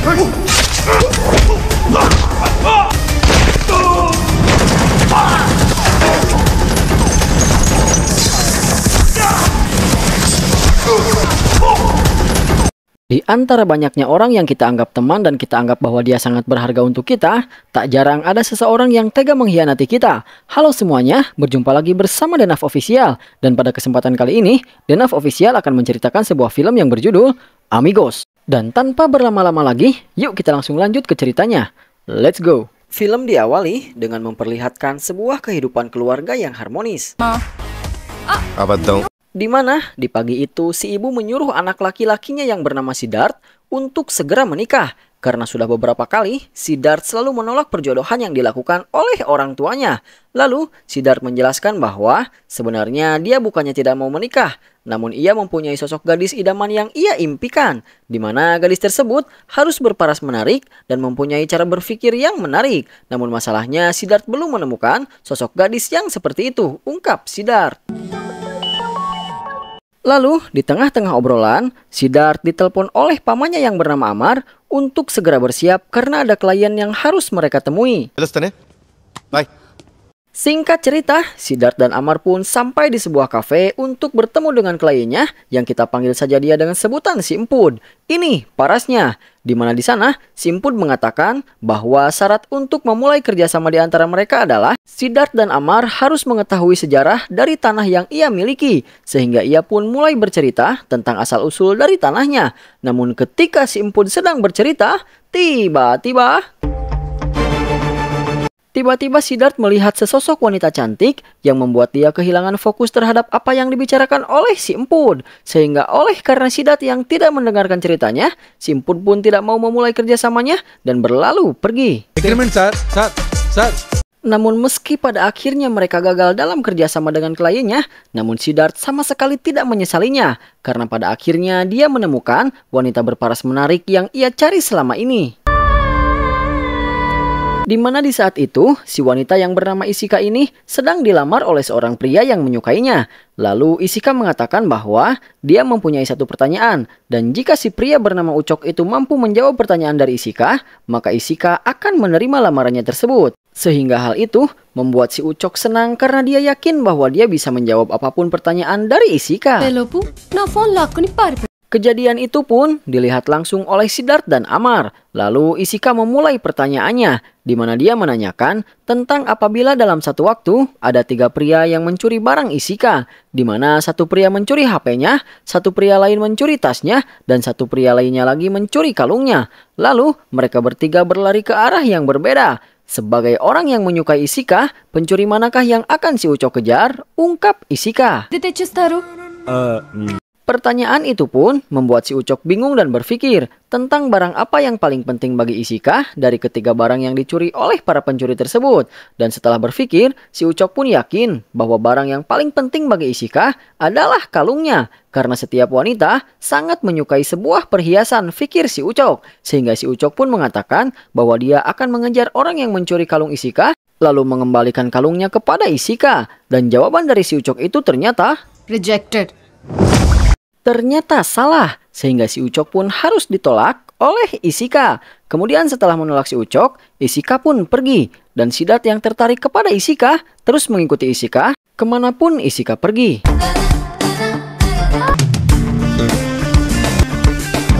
Di antara banyaknya orang yang kita anggap teman dan kita anggap bahwa dia sangat berharga untuk kita, tak jarang ada seseorang yang tega mengkhianati kita. Halo semuanya, berjumpa lagi bersama Denaf Official. Dan pada kesempatan kali ini, Denaf Official akan menceritakan sebuah film yang berjudul Amigos. Dan tanpa berlama-lama lagi, yuk kita langsung lanjut ke ceritanya. Let's go! Film diawali dengan memperlihatkan sebuah kehidupan keluarga yang harmonis. Apa dong? Di mana di pagi itu si ibu menyuruh anak laki-lakinya yang bernama Sidart untuk segera menikah karena sudah beberapa kali Sidart selalu menolak perjodohan yang dilakukan oleh orang tuanya. Lalu Sidart menjelaskan bahwa sebenarnya dia bukannya tidak mau menikah, namun ia mempunyai sosok gadis idaman yang ia impikan, di mana gadis tersebut harus berparas menarik dan mempunyai cara berpikir yang menarik. Namun masalahnya Sidart belum menemukan sosok gadis yang seperti itu, ungkap Sidart. Lalu, di tengah-tengah obrolan, Sidart ditelepon oleh pamannya yang bernama Amar untuk segera bersiap karena ada klien yang harus mereka temui. Bye. Singkat cerita, Sidart dan Amar pun sampai di sebuah kafe untuk bertemu dengan kliennya yang kita panggil saja dia dengan sebutan si Empud. Ini parasnya, di mana di sana si Empud mengatakan bahwa syarat untuk memulai kerjasama di antara mereka adalah Sidart dan Amar harus mengetahui sejarah dari tanah yang ia miliki, sehingga ia pun mulai bercerita tentang asal-usul dari tanahnya. Namun ketika si Empud sedang bercerita, tiba-tiba... Tiba-tiba Sidart melihat sesosok wanita cantik yang membuat dia kehilangan fokus terhadap apa yang dibicarakan oleh si Empun. Sehingga oleh karena Sidart yang tidak mendengarkan ceritanya, si Empun pun tidak mau memulai kerjasamanya dan berlalu pergi. Namun meski pada akhirnya mereka gagal dalam kerjasama dengan kliennya, namun Sidart sama sekali tidak menyesalinya. Karena pada akhirnya dia menemukan wanita berparas menarik yang ia cari selama ini. Di mana di saat itu, si wanita yang bernama Isika ini sedang dilamar oleh seorang pria yang menyukainya. Lalu Isika mengatakan bahwa dia mempunyai satu pertanyaan dan jika si pria bernama Ucok itu mampu menjawab pertanyaan dari Isika, maka Isika akan menerima lamarannya tersebut. Sehingga hal itu membuat si Ucok senang karena dia yakin bahwa dia bisa menjawab apapun pertanyaan dari Isika. Kejadian itu pun dilihat langsung oleh Sidart dan Amar. Lalu Isika memulai pertanyaannya, di mana dia menanyakan tentang apabila dalam satu waktu ada tiga pria yang mencuri barang Isika, di mana satu pria mencuri HP-nya, satu pria lain mencuri tasnya, dan satu pria lainnya lagi mencuri kalungnya. Lalu mereka bertiga berlari ke arah yang berbeda. Sebagai orang yang menyukai Isika, pencuri manakah yang akan si Uco kejar? Ungkap Isika. Uh, Pertanyaan itu pun membuat si Ucok bingung dan berpikir tentang barang apa yang paling penting bagi Isika dari ketiga barang yang dicuri oleh para pencuri tersebut. Dan setelah berpikir, si Ucok pun yakin bahwa barang yang paling penting bagi Isika adalah kalungnya. Karena setiap wanita sangat menyukai sebuah perhiasan fikir si Ucok. Sehingga si Ucok pun mengatakan bahwa dia akan mengejar orang yang mencuri kalung Isika lalu mengembalikan kalungnya kepada Isika. Dan jawaban dari si Ucok itu ternyata... Rejected. Ternyata salah, sehingga si Ucok pun harus ditolak oleh Isika. Kemudian setelah menolak si Ucok, Isika pun pergi. Dan Sidat yang tertarik kepada Isika terus mengikuti Isika kemanapun Isika pergi.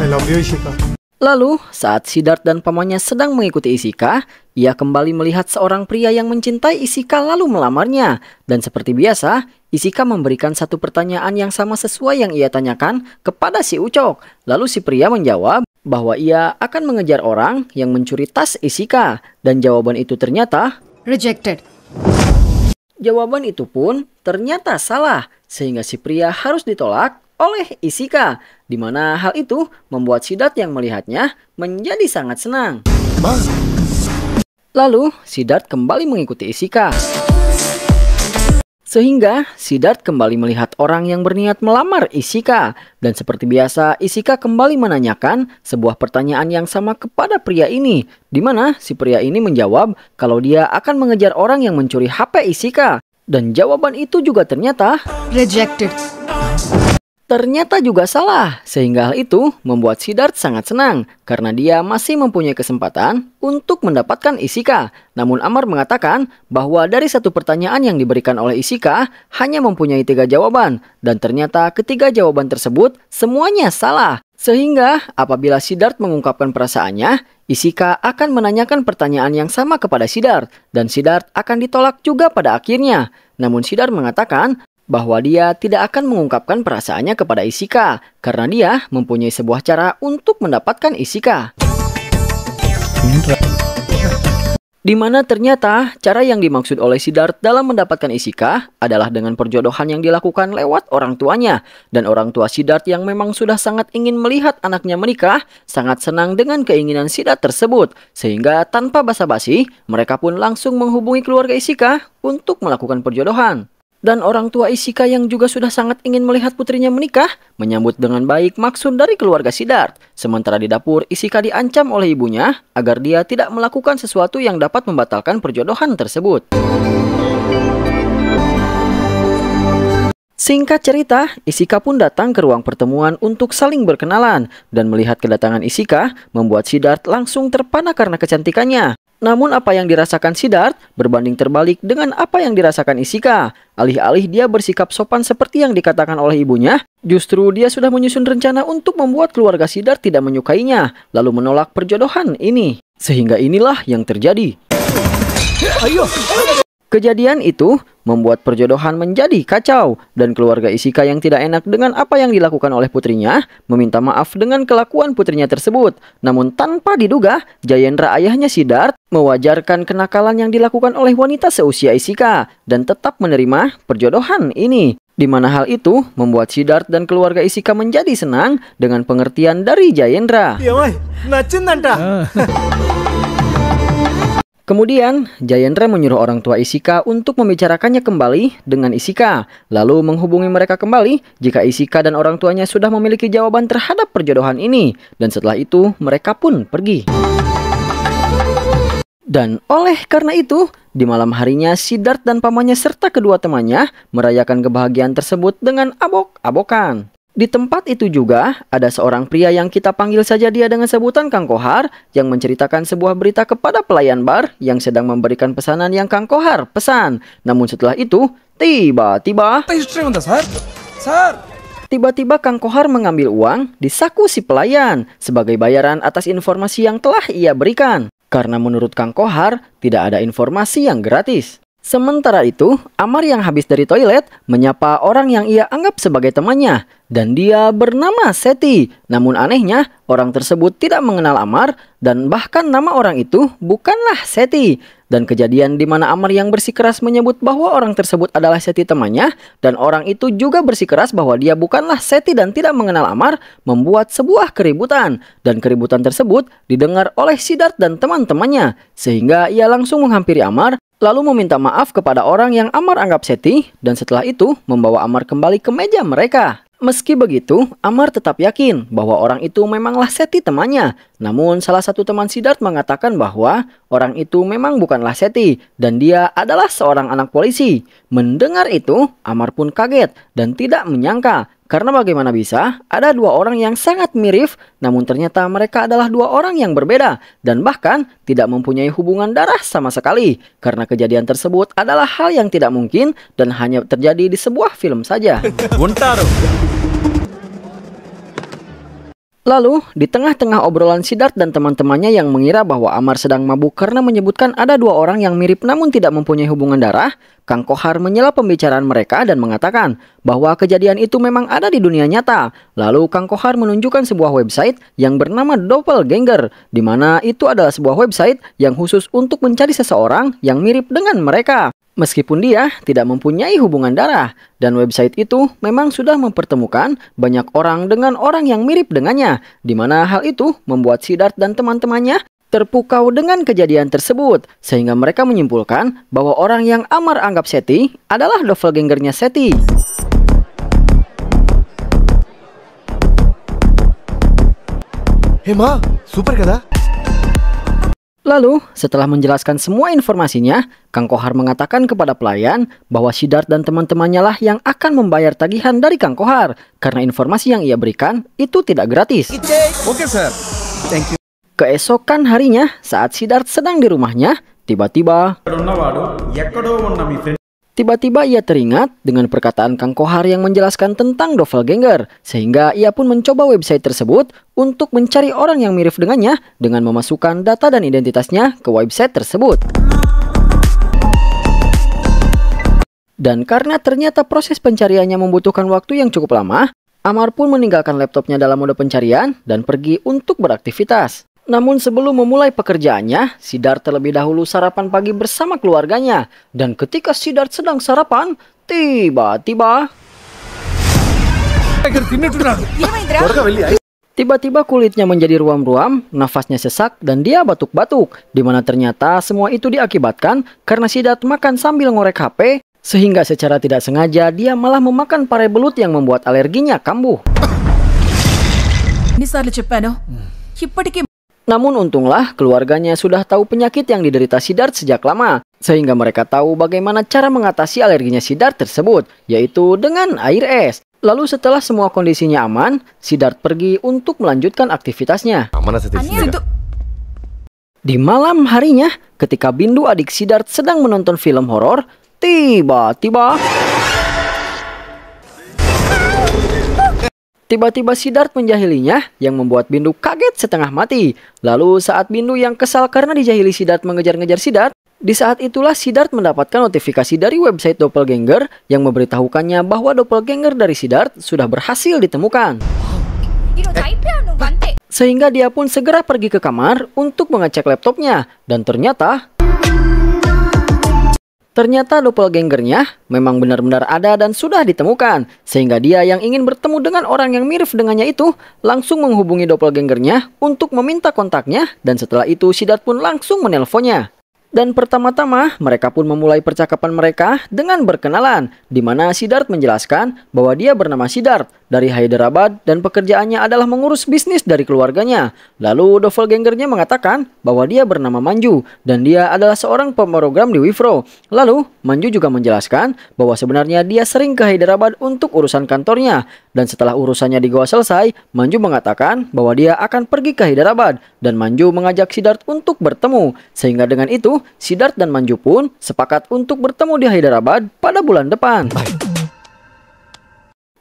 I love you Isika. Lalu, saat Sidart dan pamannya sedang mengikuti Isika, ia kembali melihat seorang pria yang mencintai Isika lalu melamarnya. Dan seperti biasa, Isika memberikan satu pertanyaan yang sama sesuai yang ia tanyakan kepada si Ucok. Lalu si pria menjawab bahwa ia akan mengejar orang yang mencuri tas Isika. Dan jawaban itu ternyata... Rejected. Jawaban itu pun ternyata salah, sehingga si pria harus ditolak oleh Isika, di mana hal itu membuat Sidat yang melihatnya menjadi sangat senang. Lalu, Sidat kembali mengikuti Isika. Sehingga Sidat kembali melihat orang yang berniat melamar Isika dan seperti biasa Isika kembali menanyakan sebuah pertanyaan yang sama kepada pria ini di mana si pria ini menjawab kalau dia akan mengejar orang yang mencuri HP Isika dan jawaban itu juga ternyata rejected. Ternyata juga salah, sehingga hal itu membuat Sidart sangat senang karena dia masih mempunyai kesempatan untuk mendapatkan Isika. Namun Amar mengatakan bahwa dari satu pertanyaan yang diberikan oleh Isika hanya mempunyai tiga jawaban dan ternyata ketiga jawaban tersebut semuanya salah. Sehingga apabila Sidart mengungkapkan perasaannya, Isika akan menanyakan pertanyaan yang sama kepada Sidart dan Sidart akan ditolak juga pada akhirnya. Namun Sidart mengatakan bahwa dia tidak akan mengungkapkan perasaannya kepada Isika karena dia mempunyai sebuah cara untuk mendapatkan Isika. Di mana ternyata cara yang dimaksud oleh Sidart dalam mendapatkan Isika adalah dengan perjodohan yang dilakukan lewat orang tuanya. Dan orang tua Sidart yang memang sudah sangat ingin melihat anaknya menikah, sangat senang dengan keinginan Sidart tersebut. Sehingga tanpa basa-basi, mereka pun langsung menghubungi keluarga Isika untuk melakukan perjodohan dan orang tua Isika yang juga sudah sangat ingin melihat putrinya menikah, menyambut dengan baik maksud dari keluarga Sidart. Sementara di dapur, Isika diancam oleh ibunya agar dia tidak melakukan sesuatu yang dapat membatalkan perjodohan tersebut. Singkat cerita, Isika pun datang ke ruang pertemuan untuk saling berkenalan dan melihat kedatangan Isika membuat Sidart langsung terpana karena kecantikannya. Namun apa yang dirasakan Sidart berbanding terbalik dengan apa yang dirasakan Isika. Alih-alih dia bersikap sopan seperti yang dikatakan oleh ibunya, justru dia sudah menyusun rencana untuk membuat keluarga Sidart tidak menyukainya, lalu menolak perjodohan ini. Sehingga inilah yang terjadi. Ayo! ayo. Kejadian itu membuat perjodohan menjadi kacau dan keluarga Isika yang tidak enak dengan apa yang dilakukan oleh putrinya meminta maaf dengan kelakuan putrinya tersebut. Namun tanpa diduga, Jayendra ayahnya Sidart mewajarkan kenakalan yang dilakukan oleh wanita seusia Isika dan tetap menerima perjodohan ini di mana hal itu membuat Sidart dan keluarga Isika menjadi senang dengan pengertian dari Jayendra. Iya, Kemudian, Jayendra menyuruh orang tua Isika untuk membicarakannya kembali dengan Isika, lalu menghubungi mereka kembali jika Isika dan orang tuanya sudah memiliki jawaban terhadap perjodohan ini, dan setelah itu mereka pun pergi. Dan oleh karena itu, di malam harinya Sidart dan pamannya serta kedua temannya merayakan kebahagiaan tersebut dengan abok-abokan. Di tempat itu juga, ada seorang pria yang kita panggil saja dia dengan sebutan Kang Kohar yang menceritakan sebuah berita kepada pelayan bar yang sedang memberikan pesanan yang Kang Kohar pesan. Namun setelah itu, tiba-tiba... Tiba-tiba Kang Kohar mengambil uang di saku si pelayan sebagai bayaran atas informasi yang telah ia berikan. Karena menurut Kang Kohar, tidak ada informasi yang gratis. Sementara itu, Amar yang habis dari toilet menyapa orang yang ia anggap sebagai temannya dan dia bernama Seti. Namun anehnya, orang tersebut tidak mengenal Amar dan bahkan nama orang itu bukanlah Seti. Dan kejadian di mana Amar yang bersikeras menyebut bahwa orang tersebut adalah Seti temannya dan orang itu juga bersikeras bahwa dia bukanlah Seti dan tidak mengenal Amar membuat sebuah keributan. Dan keributan tersebut didengar oleh Sidart dan teman-temannya sehingga ia langsung menghampiri Amar lalu meminta maaf kepada orang yang Amar anggap Seti dan setelah itu membawa Amar kembali ke meja mereka. Meski begitu, Amar tetap yakin bahwa orang itu memanglah Seti temannya. Namun salah satu teman Sidart mengatakan bahwa orang itu memang bukanlah Seti dan dia adalah seorang anak polisi. Mendengar itu, Amar pun kaget dan tidak menyangka karena bagaimana bisa ada dua orang yang sangat mirip namun ternyata mereka adalah dua orang yang berbeda dan bahkan tidak mempunyai hubungan darah sama sekali. Karena kejadian tersebut adalah hal yang tidak mungkin dan hanya terjadi di sebuah film saja. Buntar. Lalu, di tengah-tengah obrolan Sidart dan teman-temannya yang mengira bahwa Amar sedang mabuk karena menyebutkan ada dua orang yang mirip namun tidak mempunyai hubungan darah, Kang Kohar menyela pembicaraan mereka dan mengatakan bahwa kejadian itu memang ada di dunia nyata. Lalu Kang Kohar menunjukkan sebuah website yang bernama Doppelganger, di mana itu adalah sebuah website yang khusus untuk mencari seseorang yang mirip dengan mereka. Meskipun dia tidak mempunyai hubungan darah, dan website itu memang sudah mempertemukan banyak orang dengan orang yang mirip dengannya, di mana hal itu membuat Sidart dan teman-temannya terpukau dengan kejadian tersebut, sehingga mereka menyimpulkan bahwa orang yang Amar anggap Seti adalah doppelgangernya Seti. Hema, super kada? Lalu, setelah menjelaskan semua informasinya, Kang Kohar mengatakan kepada pelayan bahwa Sidart dan teman-temannya lah yang akan membayar tagihan dari Kang Kohar karena informasi yang ia berikan itu tidak gratis. Oke, sir. Thank you. Keesokan harinya, saat Sidart sedang di rumahnya, tiba-tiba Tiba-tiba ia teringat dengan perkataan Kang Kohar yang menjelaskan tentang doppelganger, sehingga ia pun mencoba website tersebut untuk mencari orang yang mirip dengannya dengan memasukkan data dan identitasnya ke website tersebut. Dan karena ternyata proses pencariannya membutuhkan waktu yang cukup lama, Amar pun meninggalkan laptopnya dalam mode pencarian dan pergi untuk beraktivitas. Namun sebelum memulai pekerjaannya, Sidar terlebih dahulu sarapan pagi bersama keluarganya. Dan ketika Sidar sedang sarapan, tiba-tiba... Tiba-tiba kulitnya menjadi ruam-ruam, nafasnya sesak, dan dia batuk-batuk. Dimana ternyata semua itu diakibatkan karena Sidat makan sambil ngorek HP, sehingga secara tidak sengaja dia malah memakan pare belut yang membuat alerginya kambuh. ini namun untunglah keluarganya sudah tahu penyakit yang diderita Sidart sejak lama, sehingga mereka tahu bagaimana cara mengatasi alerginya Sidart tersebut, yaitu dengan air es. Lalu setelah semua kondisinya aman, Sidart pergi untuk melanjutkan aktivitasnya. Di malam harinya, ketika Bindu adik Sidart sedang menonton film horor, tiba-tiba Tiba-tiba Sidart menjahilinya yang membuat Bindu kaget setengah mati. Lalu saat Bindu yang kesal karena dijahili Sidart mengejar-ngejar Sidart, di saat itulah Sidart mendapatkan notifikasi dari website Doppelganger yang memberitahukannya bahwa Doppelganger dari Sidart sudah berhasil ditemukan. sehingga dia pun segera pergi ke kamar untuk mengecek laptopnya dan ternyata Ternyata doppelgangernya memang benar-benar ada dan sudah ditemukan, sehingga dia yang ingin bertemu dengan orang yang mirip dengannya itu langsung menghubungi doppelgangernya untuk meminta kontaknya dan setelah itu Sidat pun langsung menelponnya. Dan pertama-tama, mereka pun memulai percakapan mereka dengan berkenalan, di mana Sidart menjelaskan bahwa dia bernama Sidart dari Hyderabad dan pekerjaannya adalah mengurus bisnis dari keluarganya. Lalu doppelgangernya mengatakan bahwa dia bernama Manju dan dia adalah seorang pemrogram di Wipro. Lalu, Manju juga menjelaskan bahwa sebenarnya dia sering ke Hyderabad untuk urusan kantornya. Dan setelah urusannya di Goa selesai, Manju mengatakan bahwa dia akan pergi ke Hyderabad dan Manju mengajak Sidart untuk bertemu. Sehingga dengan itu, Sidart dan Manju pun sepakat untuk bertemu di Hyderabad pada bulan depan.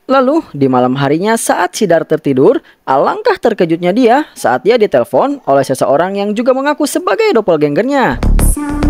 Lalu, di malam harinya saat Sidar tertidur, alangkah terkejutnya dia saat dia ditelepon oleh seseorang yang juga mengaku sebagai doppelgangernya. Sound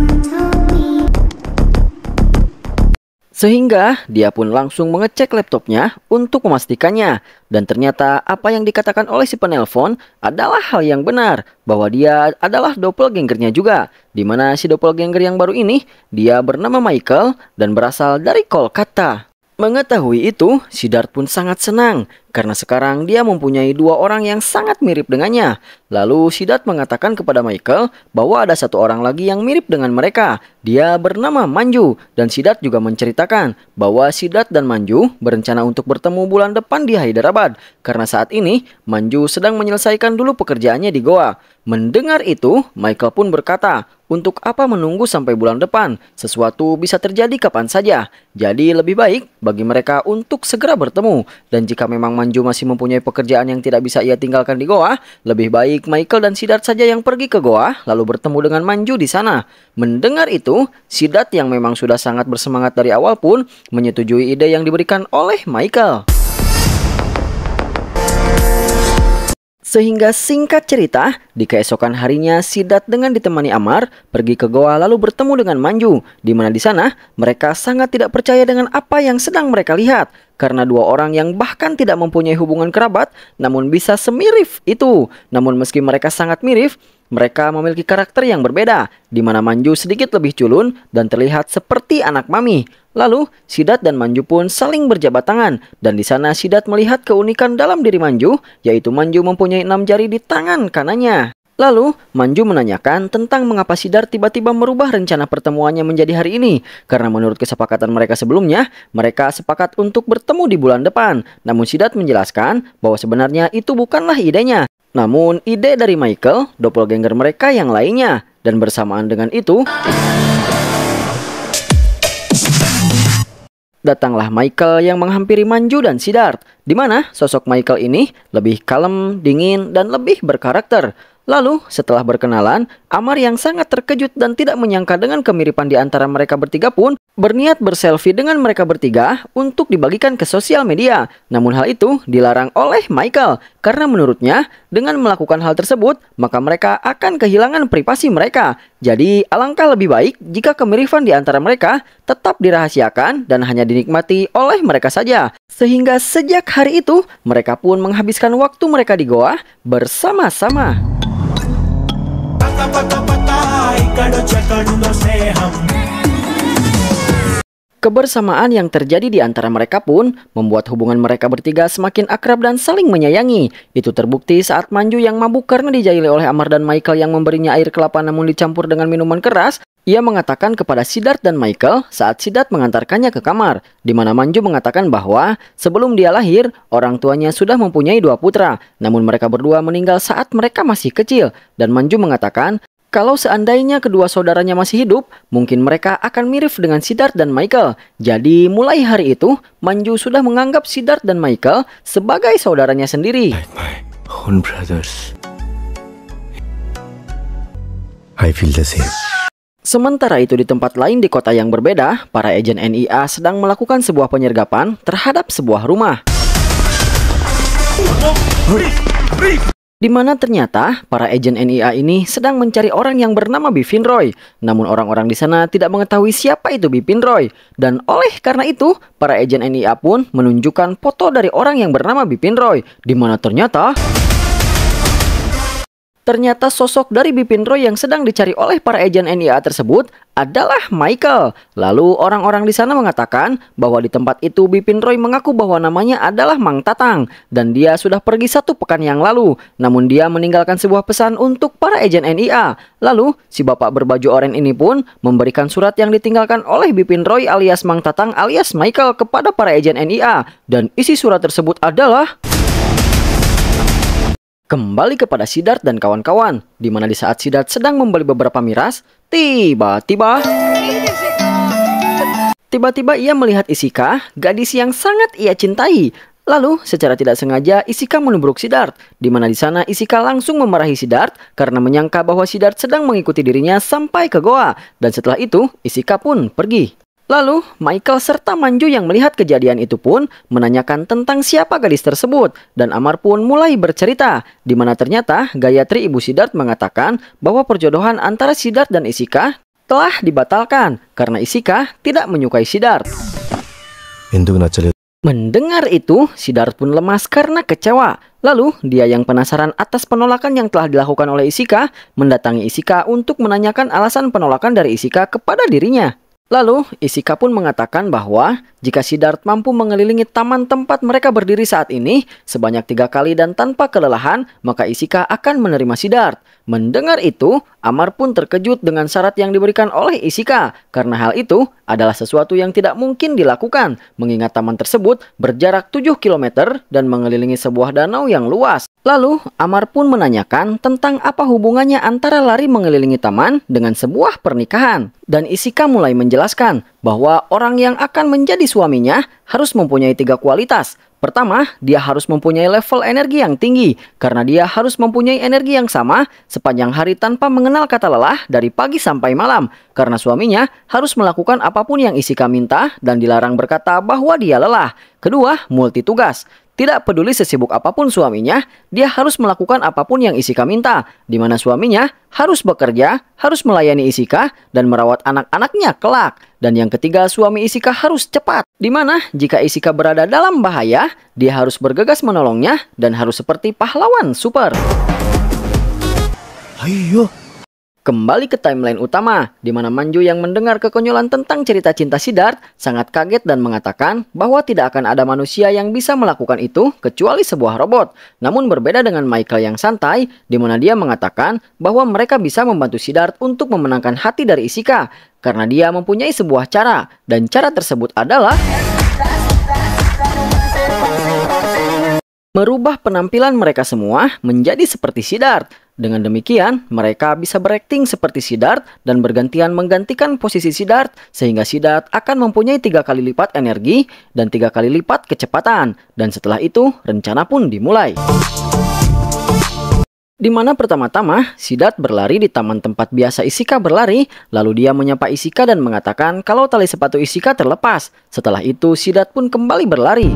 sehingga dia pun langsung mengecek laptopnya untuk memastikannya. Dan ternyata apa yang dikatakan oleh si penelpon adalah hal yang benar. Bahwa dia adalah doppelgangernya juga. dimana mana si doppelganger yang baru ini, dia bernama Michael dan berasal dari Kolkata. Mengetahui itu, Sidart pun sangat senang karena sekarang dia mempunyai dua orang yang sangat mirip dengannya. Lalu Sidat mengatakan kepada Michael bahwa ada satu orang lagi yang mirip dengan mereka. Dia bernama Manju dan Sidat juga menceritakan bahwa Sidat dan Manju berencana untuk bertemu bulan depan di Hyderabad. Karena saat ini Manju sedang menyelesaikan dulu pekerjaannya di Goa. Mendengar itu, Michael pun berkata, untuk apa menunggu sampai bulan depan? Sesuatu bisa terjadi kapan saja. Jadi lebih baik bagi mereka untuk segera bertemu. Dan jika memang Manju masih mempunyai pekerjaan yang tidak bisa ia tinggalkan di Goa, lebih baik Michael dan Sidat saja yang pergi ke Goa lalu bertemu dengan Manju di sana. Mendengar itu, Sidat yang memang sudah sangat bersemangat dari awal pun menyetujui ide yang diberikan oleh Michael. Sehingga singkat cerita, di keesokan harinya Sidat dengan ditemani Amar pergi ke goa lalu bertemu dengan Manju, di mana di sana mereka sangat tidak percaya dengan apa yang sedang mereka lihat karena dua orang yang bahkan tidak mempunyai hubungan kerabat namun bisa semirif itu. Namun meski mereka sangat mirif mereka memiliki karakter yang berbeda, di mana Manju sedikit lebih culun dan terlihat seperti anak mami, Lalu, Sidat dan Manju pun saling berjabat tangan, dan di sana Sidat melihat keunikan dalam diri Manju, yaitu Manju mempunyai enam jari di tangan kanannya. Lalu, Manju menanyakan tentang mengapa Sidar tiba-tiba merubah rencana pertemuannya menjadi hari ini. Karena menurut kesepakatan mereka sebelumnya, mereka sepakat untuk bertemu di bulan depan. Namun Sidat menjelaskan bahwa sebenarnya itu bukanlah idenya. Namun ide dari Michael, doppelganger mereka yang lainnya. Dan bersamaan dengan itu... Datanglah Michael yang menghampiri Manju dan Sidart, di mana sosok Michael ini lebih kalem, dingin, dan lebih berkarakter. Lalu, setelah berkenalan, Amar yang sangat terkejut dan tidak menyangka dengan kemiripan di antara mereka bertiga pun berniat berselfie dengan mereka bertiga untuk dibagikan ke sosial media. Namun hal itu dilarang oleh Michael karena menurutnya dengan melakukan hal tersebut maka mereka akan kehilangan privasi mereka. Jadi alangkah lebih baik jika kemiripan di antara mereka tetap dirahasiakan dan hanya dinikmati oleh mereka saja. Sehingga sejak hari itu mereka pun menghabiskan waktu mereka di goa bersama-sama. Kebersamaan yang terjadi di antara mereka pun membuat hubungan mereka bertiga semakin akrab dan saling menyayangi. Itu terbukti saat Manju yang mabuk karena dijahili oleh Amar dan Michael yang memberinya air kelapa namun dicampur dengan minuman keras ia mengatakan kepada Sidart dan Michael saat Sidart mengantarkannya ke kamar, di mana Manju mengatakan bahwa sebelum dia lahir, orang tuanya sudah mempunyai dua putra, namun mereka berdua meninggal saat mereka masih kecil, dan Manju mengatakan kalau seandainya kedua saudaranya masih hidup, mungkin mereka akan mirip dengan Sidart dan Michael. Jadi mulai hari itu, Manju sudah menganggap Sidart dan Michael sebagai saudaranya sendiri. Like my own brothers. I feel the same. Sementara itu di tempat lain di kota yang berbeda, para agen NIA sedang melakukan sebuah penyergapan terhadap sebuah rumah. Di mana ternyata para agen NIA ini sedang mencari orang yang bernama Bipin Roy. Namun orang-orang di sana tidak mengetahui siapa itu Bipin Roy. Dan oleh karena itu, para agen NIA pun menunjukkan foto dari orang yang bernama Bipin Roy. Di mana ternyata... Ternyata sosok dari Bipin Roy yang sedang dicari oleh para agen NIA tersebut adalah Michael. Lalu orang-orang di sana mengatakan bahwa di tempat itu Bipin Roy mengaku bahwa namanya adalah Mang Tatang dan dia sudah pergi satu pekan yang lalu. Namun dia meninggalkan sebuah pesan untuk para agen NIA. Lalu si bapak berbaju oranye ini pun memberikan surat yang ditinggalkan oleh Bipin Roy alias Mang Tatang alias Michael kepada para agen NIA dan isi surat tersebut adalah Kembali kepada Sidart dan kawan-kawan, di mana di saat Sidart sedang membeli beberapa miras, tiba-tiba... Tiba-tiba ia melihat Isika, gadis yang sangat ia cintai. Lalu, secara tidak sengaja, Isika menubruk Sidart, di mana di sana Isika langsung memarahi Sidart karena menyangka bahwa Sidart sedang mengikuti dirinya sampai ke goa, dan setelah itu Isika pun pergi. Lalu, Michael serta Manju yang melihat kejadian itu pun menanyakan tentang siapa gadis tersebut dan Amar pun mulai bercerita di mana ternyata Gayatri ibu Sidart mengatakan bahwa perjodohan antara Sidart dan Isika telah dibatalkan karena Isika tidak menyukai Sidart. Mendengar itu, Sidart pun lemas karena kecewa. Lalu, dia yang penasaran atas penolakan yang telah dilakukan oleh Isika, mendatangi Isika untuk menanyakan alasan penolakan dari Isika kepada dirinya. Lalu, Isika pun mengatakan bahwa jika Sidart mampu mengelilingi taman tempat mereka berdiri saat ini sebanyak tiga kali dan tanpa kelelahan, maka Isika akan menerima Sidart. Mendengar itu, Amar pun terkejut dengan syarat yang diberikan oleh Isika karena hal itu adalah sesuatu yang tidak mungkin dilakukan mengingat taman tersebut berjarak 7 km dan mengelilingi sebuah danau yang luas. Lalu Amar pun menanyakan tentang apa hubungannya antara lari mengelilingi taman dengan sebuah pernikahan. Dan Isika mulai menjelaskan bahwa orang yang akan menjadi suaminya harus mempunyai tiga kualitas Pertama, dia harus mempunyai level energi yang tinggi karena dia harus mempunyai energi yang sama sepanjang hari tanpa mengenal kata lelah dari pagi sampai malam karena suaminya harus melakukan apapun yang Isika minta dan dilarang berkata bahwa dia lelah. Kedua, multitugas. Tidak peduli sesibuk apapun suaminya, dia harus melakukan apapun yang Isika minta, di mana suaminya harus bekerja, harus melayani Isika, dan merawat anak-anaknya kelak. Dan yang ketiga, suami Isika harus cepat. Di mana jika Isika berada dalam bahaya, dia harus bergegas menolongnya dan harus seperti pahlawan super. Ayo. Kembali ke timeline utama, di mana Manju yang mendengar kekonyolan tentang cerita cinta Sidart sangat kaget dan mengatakan bahwa tidak akan ada manusia yang bisa melakukan itu kecuali sebuah robot. Namun berbeda dengan Michael yang santai, di mana dia mengatakan bahwa mereka bisa membantu Sidart untuk memenangkan hati dari Isika karena dia mempunyai sebuah cara dan cara tersebut adalah merubah penampilan mereka semua menjadi seperti Sidart. Dengan demikian, mereka bisa berakting seperti Sidart dan bergantian menggantikan posisi Sidart sehingga Sidart akan mempunyai tiga kali lipat energi dan tiga kali lipat kecepatan. Dan setelah itu, rencana pun dimulai di mana pertama-tama Sidat berlari di taman tempat biasa Isika berlari, lalu dia menyapa Isika dan mengatakan kalau tali sepatu Isika terlepas. Setelah itu Sidat pun kembali berlari.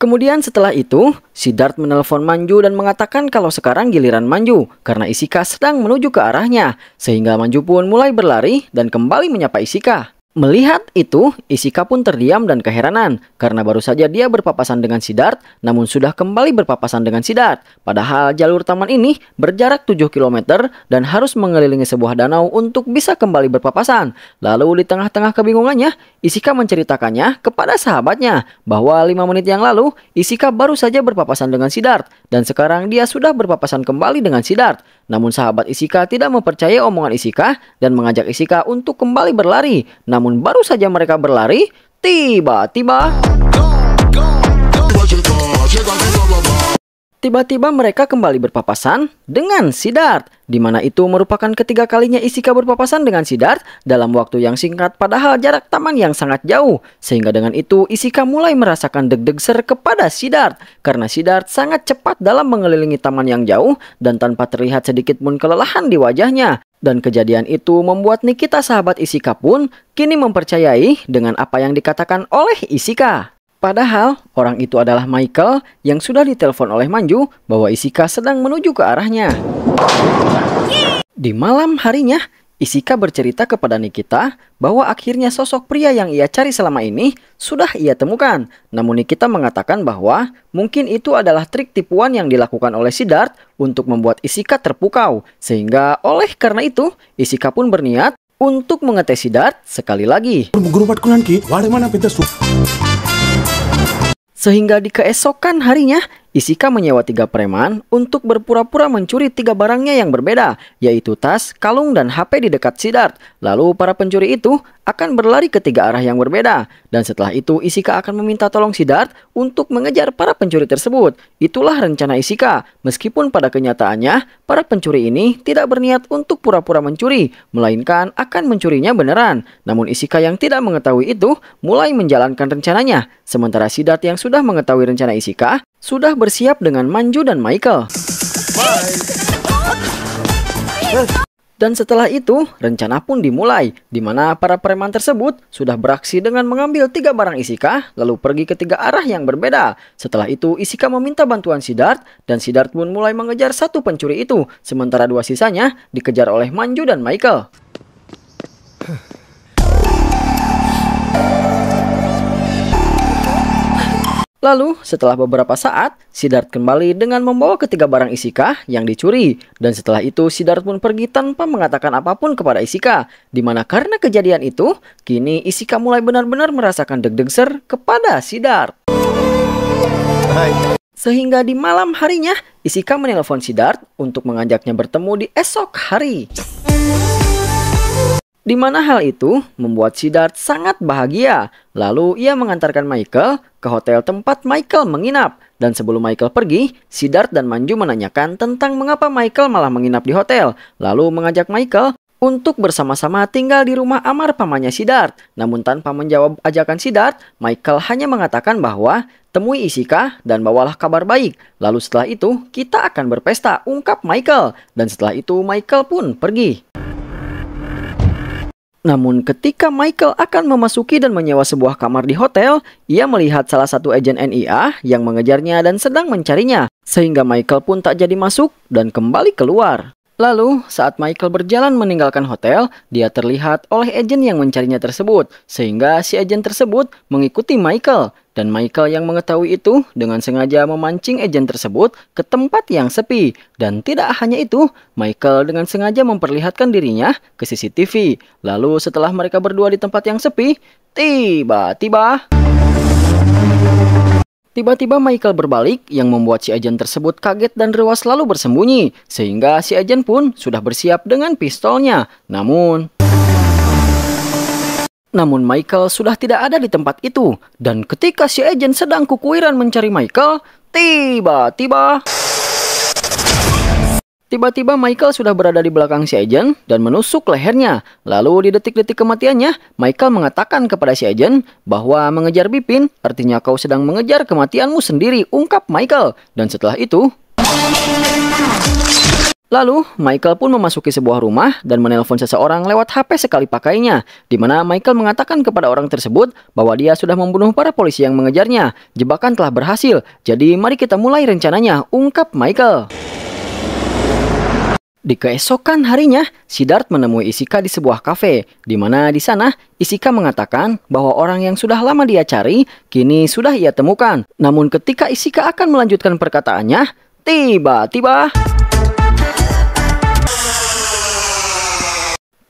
Kemudian setelah itu, Sidat menelpon Manju dan mengatakan kalau sekarang giliran Manju karena Isika sedang menuju ke arahnya, sehingga Manju pun mulai berlari dan kembali menyapa Isika. Melihat itu, Isika pun terdiam dan keheranan karena baru saja dia berpapasan dengan Sidart namun sudah kembali berpapasan dengan Sidart. Padahal jalur taman ini berjarak 7 km dan harus mengelilingi sebuah danau untuk bisa kembali berpapasan. Lalu di tengah-tengah kebingungannya, Isika menceritakannya kepada sahabatnya bahwa lima menit yang lalu Isika baru saja berpapasan dengan Sidart dan sekarang dia sudah berpapasan kembali dengan Sidart. Namun sahabat Isika tidak mempercayai omongan Isika dan mengajak Isika untuk kembali berlari. Namun baru saja mereka berlari, tiba-tiba... Tiba-tiba mereka kembali berpapasan dengan Sidart, di mana itu merupakan ketiga kalinya Isika berpapasan dengan Sidart dalam waktu yang singkat padahal jarak taman yang sangat jauh. Sehingga dengan itu Isika mulai merasakan deg-deg ser kepada Sidart karena Sidart sangat cepat dalam mengelilingi taman yang jauh dan tanpa terlihat sedikit pun kelelahan di wajahnya. Dan kejadian itu membuat Nikita sahabat Isika pun kini mempercayai dengan apa yang dikatakan oleh Isika. Padahal, orang itu adalah Michael yang sudah ditelepon oleh Manju bahwa Isika sedang menuju ke arahnya. Di malam harinya, Isika bercerita kepada Nikita bahwa akhirnya sosok pria yang ia cari selama ini sudah ia temukan. Namun Nikita mengatakan bahwa mungkin itu adalah trik tipuan yang dilakukan oleh Sidart untuk membuat Isika terpukau. Sehingga oleh karena itu, Isika pun berniat untuk mengetes Sidart sekali lagi. Sehingga di keesokan harinya, Isika menyewa tiga preman untuk berpura-pura mencuri tiga barangnya yang berbeda, yaitu tas, kalung, dan HP di dekat Sidart. Lalu para pencuri itu akan berlari ke tiga arah yang berbeda. Dan setelah itu Isika akan meminta tolong Sidart untuk mengejar para pencuri tersebut. Itulah rencana Isika. Meskipun pada kenyataannya, para pencuri ini tidak berniat untuk pura-pura mencuri, melainkan akan mencurinya beneran. Namun Isika yang tidak mengetahui itu mulai menjalankan rencananya. Sementara Sidart yang sudah mengetahui rencana Isika, sudah bersiap dengan Manju dan Michael. Bye. Dan setelah itu, rencana pun dimulai, di mana para preman tersebut sudah beraksi dengan mengambil tiga barang Isika, lalu pergi ke tiga arah yang berbeda. Setelah itu, Isika meminta bantuan Sidart, dan Sidart pun mulai mengejar satu pencuri itu, sementara dua sisanya dikejar oleh Manju dan Michael. Lalu, setelah beberapa saat, Sidart kembali dengan membawa ketiga barang Isika yang dicuri. Dan setelah itu, Sidart pun pergi tanpa mengatakan apapun kepada Isika. Dimana karena kejadian itu, kini Isika mulai benar-benar merasakan deg-degser kepada Sidart. Hai. Sehingga di malam harinya, Isika menelpon Sidart untuk mengajaknya bertemu di esok hari. Yes. Di mana hal itu membuat Sidart sangat bahagia. Lalu ia mengantarkan Michael ke hotel tempat Michael menginap. Dan sebelum Michael pergi, Sidart dan Manju menanyakan tentang mengapa Michael malah menginap di hotel. Lalu mengajak Michael untuk bersama-sama tinggal di rumah Amar pamannya Sidart. Namun tanpa menjawab ajakan Sidart, Michael hanya mengatakan bahwa temui Isika dan bawalah kabar baik. Lalu setelah itu, kita akan berpesta, ungkap Michael. Dan setelah itu, Michael pun pergi. Namun ketika Michael akan memasuki dan menyewa sebuah kamar di hotel, ia melihat salah satu agen NIA yang mengejarnya dan sedang mencarinya, sehingga Michael pun tak jadi masuk dan kembali keluar. Lalu, saat Michael berjalan meninggalkan hotel, dia terlihat oleh agen yang mencarinya tersebut, sehingga si agen tersebut mengikuti Michael. Dan Michael yang mengetahui itu dengan sengaja memancing agen tersebut ke tempat yang sepi. Dan tidak hanya itu, Michael dengan sengaja memperlihatkan dirinya ke CCTV. Lalu setelah mereka berdua di tempat yang sepi, tiba-tiba... Tiba-tiba Michael berbalik yang membuat si agen tersebut kaget dan rewas selalu bersembunyi sehingga si agen pun sudah bersiap dengan pistolnya. Namun namun Michael sudah tidak ada di tempat itu dan ketika si agen sedang kukuiran mencari Michael, tiba-tiba Tiba-tiba Michael sudah berada di belakang si Ejen dan menusuk lehernya. Lalu di detik-detik kematiannya, Michael mengatakan kepada si Ejen bahwa mengejar Bipin artinya kau sedang mengejar kematianmu sendiri, ungkap Michael. Dan setelah itu... Lalu, Michael pun memasuki sebuah rumah dan menelpon seseorang lewat HP sekali pakainya, di mana Michael mengatakan kepada orang tersebut bahwa dia sudah membunuh para polisi yang mengejarnya. Jebakan telah berhasil, jadi mari kita mulai rencananya, ungkap Michael. Di keesokan harinya, Sidart menemui Isika di sebuah kafe, di mana di sana Isika mengatakan bahwa orang yang sudah lama dia cari kini sudah ia temukan. Namun ketika Isika akan melanjutkan perkataannya, tiba-tiba...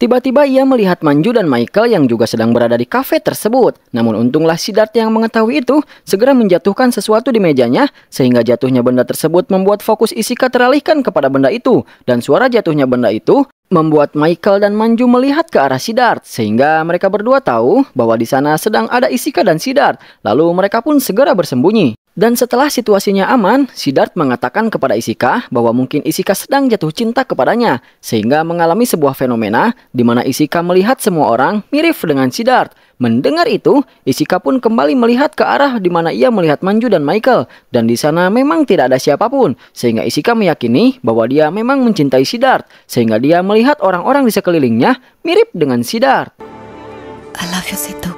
Tiba-tiba ia melihat Manju dan Michael yang juga sedang berada di kafe tersebut. Namun untunglah Sidart yang mengetahui itu segera menjatuhkan sesuatu di mejanya sehingga jatuhnya benda tersebut membuat fokus Isika teralihkan kepada benda itu dan suara jatuhnya benda itu membuat Michael dan Manju melihat ke arah Sidart sehingga mereka berdua tahu bahwa di sana sedang ada Isika dan Sidart. Lalu mereka pun segera bersembunyi. Dan setelah situasinya aman, Sidart mengatakan kepada Isika bahwa mungkin Isika sedang jatuh cinta kepadanya, sehingga mengalami sebuah fenomena di mana Isika melihat semua orang mirip dengan Sidart. Mendengar itu, Isika pun kembali melihat ke arah di mana ia melihat Manju dan Michael, dan di sana memang tidak ada siapapun, sehingga Isika meyakini bahwa dia memang mencintai Sidart, sehingga dia melihat orang-orang di sekelilingnya mirip dengan Sidart. I love you, Sito.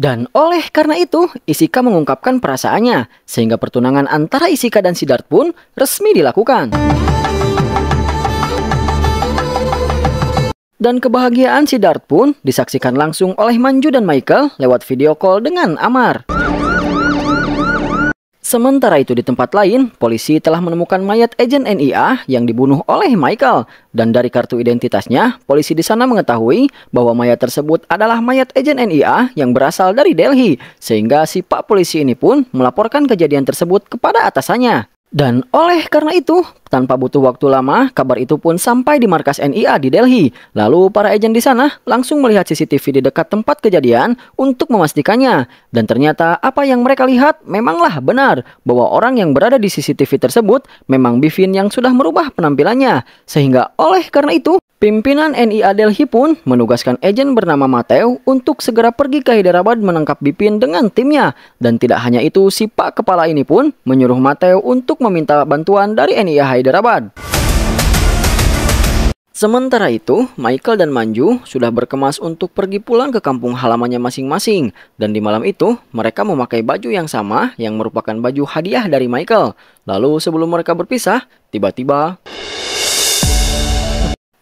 Dan oleh karena itu, Isika mengungkapkan perasaannya, sehingga pertunangan antara Isika dan Sidart pun resmi dilakukan. Dan kebahagiaan Sidart pun disaksikan langsung oleh Manju dan Michael lewat video call dengan Amar. Sementara itu di tempat lain, polisi telah menemukan mayat agen NIA yang dibunuh oleh Michael. Dan dari kartu identitasnya, polisi di sana mengetahui bahwa mayat tersebut adalah mayat agen NIA yang berasal dari Delhi. Sehingga si pak polisi ini pun melaporkan kejadian tersebut kepada atasannya. Dan oleh karena itu, tanpa butuh waktu lama, kabar itu pun sampai di markas NIA di Delhi. Lalu para agen di sana langsung melihat CCTV di dekat tempat kejadian untuk memastikannya. Dan ternyata apa yang mereka lihat memanglah benar bahwa orang yang berada di CCTV tersebut memang Bivin yang sudah merubah penampilannya. Sehingga oleh karena itu, Pimpinan NIA Delhi pun menugaskan agen bernama Mateo untuk segera pergi ke Hyderabad menangkap Bipin dengan timnya. Dan tidak hanya itu, si Pak Kepala ini pun menyuruh Mateo untuk meminta bantuan dari NIA Hyderabad. Sementara itu, Michael dan Manju sudah berkemas untuk pergi pulang ke kampung halamannya masing-masing. Dan di malam itu, mereka memakai baju yang sama yang merupakan baju hadiah dari Michael. Lalu sebelum mereka berpisah, tiba-tiba...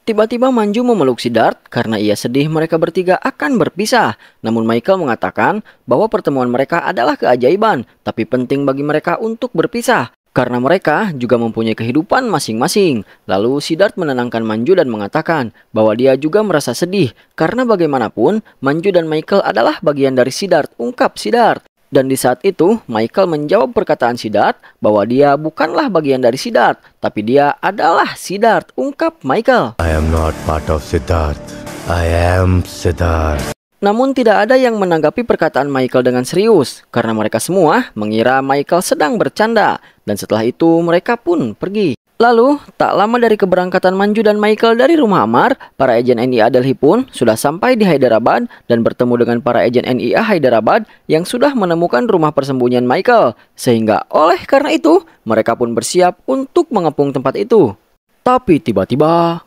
Tiba-tiba Manju memeluk Siddharth karena ia sedih mereka bertiga akan berpisah. Namun Michael mengatakan bahwa pertemuan mereka adalah keajaiban, tapi penting bagi mereka untuk berpisah. Karena mereka juga mempunyai kehidupan masing-masing. Lalu Siddharth menenangkan Manju dan mengatakan bahwa dia juga merasa sedih. Karena bagaimanapun, Manju dan Michael adalah bagian dari Siddharth, ungkap Siddharth. Dan di saat itu, Michael menjawab perkataan Sidat bahwa dia bukanlah bagian dari Sidat, tapi dia adalah Sidat, ungkap Michael. I am not part of I am Namun tidak ada yang menanggapi perkataan Michael dengan serius karena mereka semua mengira Michael sedang bercanda dan setelah itu mereka pun pergi. Lalu, tak lama dari keberangkatan Manju dan Michael dari rumah Amar, para agen NIA Delhi pun sudah sampai di Hyderabad dan bertemu dengan para agen NIA Hyderabad yang sudah menemukan rumah persembunyian Michael. Sehingga oleh karena itu, mereka pun bersiap untuk mengepung tempat itu. Tapi tiba-tiba...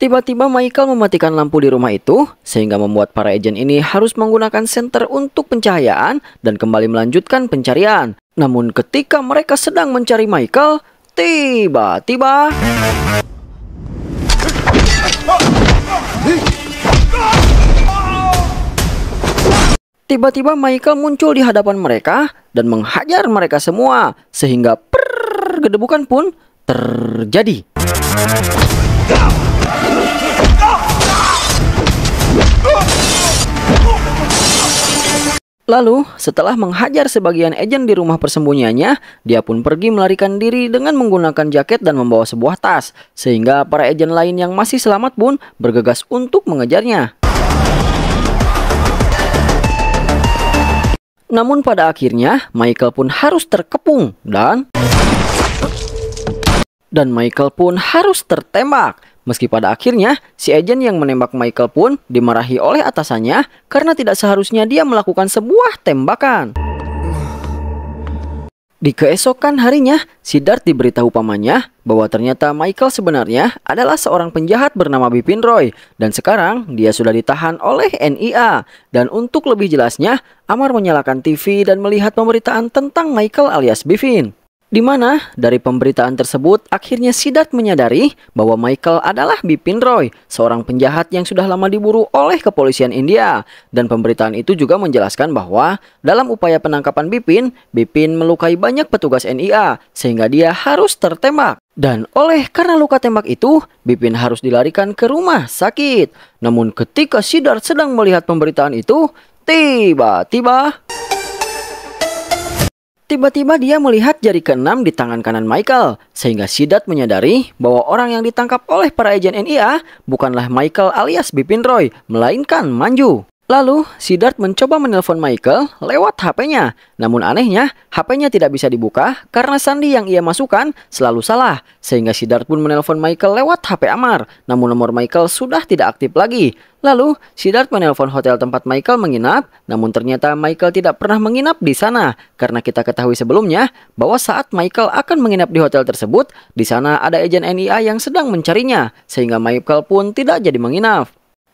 Tiba-tiba Michael mematikan lampu di rumah itu, sehingga membuat para agen ini harus menggunakan senter untuk pencahayaan dan kembali melanjutkan pencarian. Namun ketika mereka sedang mencari Michael, tiba-tiba... Tiba-tiba Michael muncul di hadapan mereka dan menghajar mereka semua sehingga pergedebukan pun terjadi. Lalu, setelah menghajar sebagian agen di rumah persembunyiannya, dia pun pergi melarikan diri dengan menggunakan jaket dan membawa sebuah tas, sehingga para agen lain yang masih selamat pun bergegas untuk mengejarnya. Namun pada akhirnya, Michael pun harus terkepung dan... Dan Michael pun harus tertembak. Meski pada akhirnya, si agent yang menembak Michael pun dimarahi oleh atasannya karena tidak seharusnya dia melakukan sebuah tembakan. Di keesokan harinya, Sidart diberitahu pamannya bahwa ternyata Michael sebenarnya adalah seorang penjahat bernama Bipin Roy dan sekarang dia sudah ditahan oleh NIA. Dan untuk lebih jelasnya, Amar menyalakan TV dan melihat pemberitaan tentang Michael alias Bipin. Di mana dari pemberitaan tersebut akhirnya Sidat menyadari bahwa Michael adalah Bipin Roy, seorang penjahat yang sudah lama diburu oleh kepolisian India. Dan pemberitaan itu juga menjelaskan bahwa dalam upaya penangkapan Bipin, Bipin melukai banyak petugas NIA sehingga dia harus tertembak. Dan oleh karena luka tembak itu, Bipin harus dilarikan ke rumah sakit. Namun ketika Sidat sedang melihat pemberitaan itu, tiba-tiba... Tiba-tiba dia melihat jari keenam di tangan kanan Michael, sehingga Sidat menyadari bahwa orang yang ditangkap oleh para agen NIA bukanlah Michael alias Bipin Roy, melainkan Manju. Lalu, Sidart mencoba menelpon Michael lewat HP-nya. Namun anehnya, HP-nya tidak bisa dibuka karena sandi yang ia masukkan selalu salah. Sehingga Sidart pun menelpon Michael lewat HP Amar. Namun nomor Michael sudah tidak aktif lagi. Lalu, Sidart menelpon hotel tempat Michael menginap, namun ternyata Michael tidak pernah menginap di sana karena kita ketahui sebelumnya bahwa saat Michael akan menginap di hotel tersebut, di sana ada agen NIA yang sedang mencarinya, sehingga Michael pun tidak jadi menginap.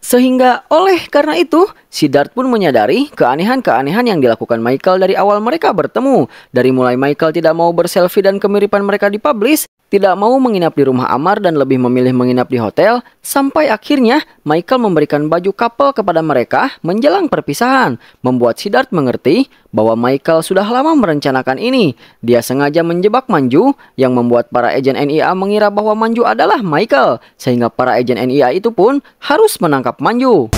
Sehingga oleh karena itu, Sidart pun menyadari keanehan-keanehan yang dilakukan Michael dari awal mereka bertemu. Dari mulai Michael tidak mau berselfie dan kemiripan mereka dipublish, tidak mau menginap di rumah Amar dan lebih memilih menginap di hotel, sampai akhirnya Michael memberikan baju couple kepada mereka menjelang perpisahan, membuat Sidart mengerti bahwa Michael sudah lama merencanakan ini. Dia sengaja menjebak Manju yang membuat para agen NIA mengira bahwa Manju adalah Michael, sehingga para agen NIA itu pun harus menangkap Manju.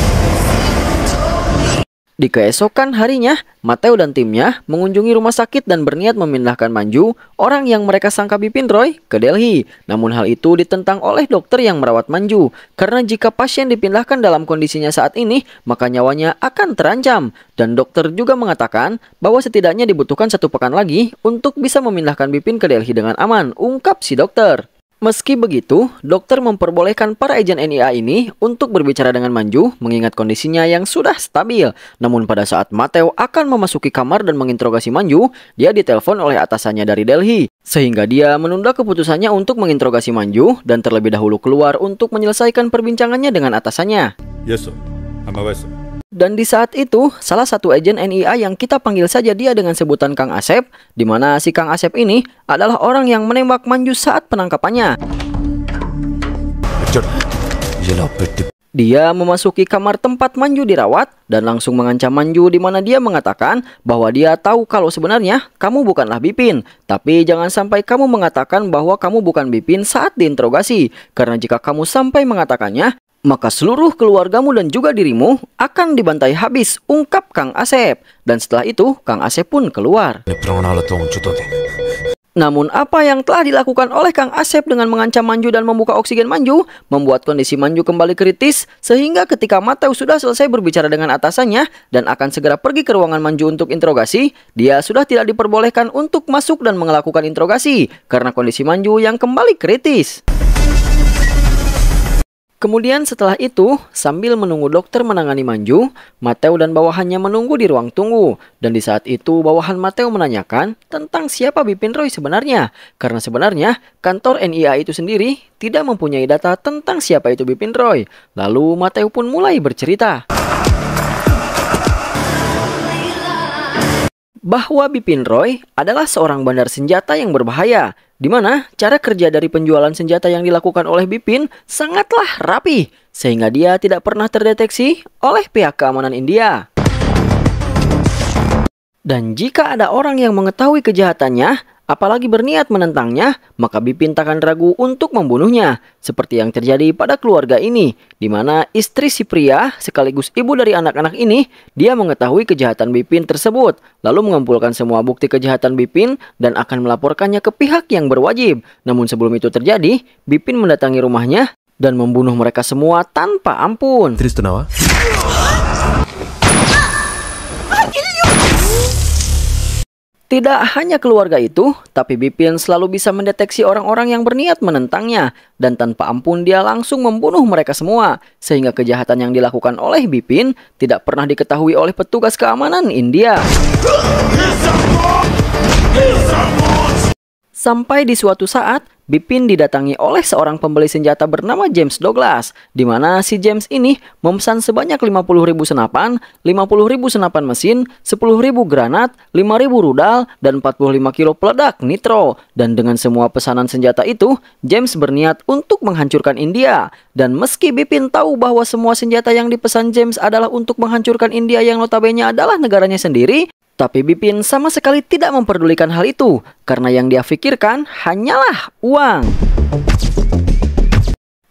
Di keesokan harinya, Mateo dan timnya mengunjungi rumah sakit dan berniat memindahkan Manju, orang yang mereka sangka Bipin Roy, ke Delhi. Namun hal itu ditentang oleh dokter yang merawat Manju, karena jika pasien dipindahkan dalam kondisinya saat ini, maka nyawanya akan terancam. Dan dokter juga mengatakan bahwa setidaknya dibutuhkan satu pekan lagi untuk bisa memindahkan Bipin ke Delhi dengan aman, ungkap si dokter. Meski begitu, dokter memperbolehkan para agen NIA ini untuk berbicara dengan Manju mengingat kondisinya yang sudah stabil. Namun pada saat Mateo akan memasuki kamar dan menginterogasi Manju, dia ditelepon oleh atasannya dari Delhi. Sehingga dia menunda keputusannya untuk menginterogasi Manju dan terlebih dahulu keluar untuk menyelesaikan perbincangannya dengan atasannya. Yes, sir. I'm away, sir. Dan di saat itu, salah satu agen NIA yang kita panggil saja dia dengan sebutan Kang Asep, di mana si Kang Asep ini adalah orang yang menembak Manju saat penangkapannya. Dia memasuki kamar tempat Manju dirawat dan langsung mengancam Manju di mana dia mengatakan bahwa dia tahu kalau sebenarnya kamu bukanlah Bipin. Tapi jangan sampai kamu mengatakan bahwa kamu bukan Bipin saat diinterogasi. Karena jika kamu sampai mengatakannya, maka seluruh keluargamu dan juga dirimu akan dibantai habis, ungkap Kang Asep. Dan setelah itu, Kang Asep pun keluar. Namun apa yang telah dilakukan oleh Kang Asep dengan mengancam Manju dan membuka oksigen Manju membuat kondisi Manju kembali kritis sehingga ketika Mateo sudah selesai berbicara dengan atasannya dan akan segera pergi ke ruangan Manju untuk interogasi, dia sudah tidak diperbolehkan untuk masuk dan melakukan interogasi karena kondisi Manju yang kembali kritis. Kemudian setelah itu, sambil menunggu dokter menangani Manju, Mateo dan bawahannya menunggu di ruang tunggu. Dan di saat itu, bawahan Mateo menanyakan tentang siapa Bipin Roy sebenarnya. Karena sebenarnya, kantor NIA itu sendiri tidak mempunyai data tentang siapa itu Bipin Roy. Lalu Mateo pun mulai bercerita. Bahwa Bipin Roy adalah seorang bandar senjata yang berbahaya di mana cara kerja dari penjualan senjata yang dilakukan oleh Bipin sangatlah rapi, sehingga dia tidak pernah terdeteksi oleh pihak keamanan India. Dan jika ada orang yang mengetahui kejahatannya, apalagi berniat menentangnya, maka Bipin takkan ragu untuk membunuhnya, seperti yang terjadi pada keluarga ini, di mana istri si pria sekaligus ibu dari anak-anak ini, dia mengetahui kejahatan Bipin tersebut, lalu mengumpulkan semua bukti kejahatan Bipin dan akan melaporkannya ke pihak yang berwajib. Namun sebelum itu terjadi, Bipin mendatangi rumahnya dan membunuh mereka semua tanpa ampun. Tristenawa. Tidak hanya keluarga itu, tapi Bipin selalu bisa mendeteksi orang-orang yang berniat menentangnya dan tanpa ampun dia langsung membunuh mereka semua sehingga kejahatan yang dilakukan oleh Bipin tidak pernah diketahui oleh petugas keamanan India. Sampai di suatu saat, Bipin didatangi oleh seorang pembeli senjata bernama James Douglas, di mana si James ini memesan sebanyak ribu senapan, ribu senapan mesin, ribu granat, ribu rudal, dan 45 kilo peledak nitro. Dan dengan semua pesanan senjata itu, James berniat untuk menghancurkan India. Dan meski Bipin tahu bahwa semua senjata yang dipesan James adalah untuk menghancurkan India yang notabene adalah negaranya sendiri, tapi Bipin sama sekali tidak memperdulikan hal itu karena yang dia pikirkan hanyalah uang.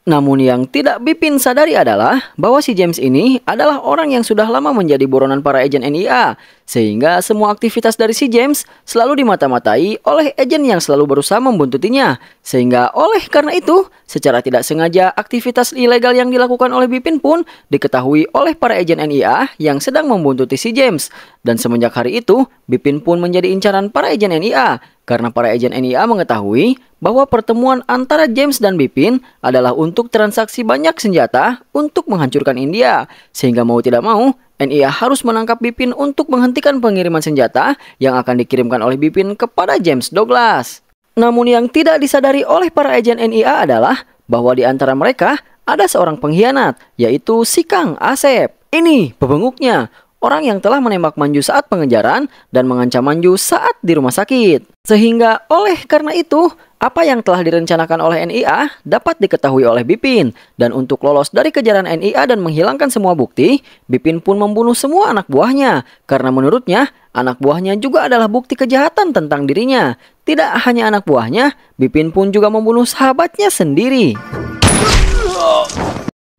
Namun yang tidak Bipin sadari adalah bahwa si James ini adalah orang yang sudah lama menjadi buronan para agen NIA sehingga semua aktivitas dari si James selalu dimata-matai oleh agen yang selalu berusaha membuntutinya. Sehingga oleh karena itu, secara tidak sengaja aktivitas ilegal yang dilakukan oleh Bipin pun diketahui oleh para agen NIA yang sedang membuntuti si James. Dan semenjak hari itu, Bipin pun menjadi incaran para agen NIA karena para agen NIA mengetahui bahwa pertemuan antara James dan Bipin adalah untuk transaksi banyak senjata untuk menghancurkan India. Sehingga mau tidak mau, NIA harus menangkap Bipin untuk menghentikan pengiriman senjata yang akan dikirimkan oleh Bipin kepada James Douglas. Namun yang tidak disadari oleh para agen NIA adalah bahwa di antara mereka ada seorang pengkhianat, yaitu si Kang Asep. Ini pebenguknya, orang yang telah menembak Manju saat pengejaran dan mengancam Manju saat di rumah sakit. Sehingga oleh karena itu, apa yang telah direncanakan oleh NIA dapat diketahui oleh Bipin. Dan untuk lolos dari kejaran NIA dan menghilangkan semua bukti, Bipin pun membunuh semua anak buahnya. Karena menurutnya, anak buahnya juga adalah bukti kejahatan tentang dirinya. Tidak hanya anak buahnya, Bipin pun juga membunuh sahabatnya sendiri.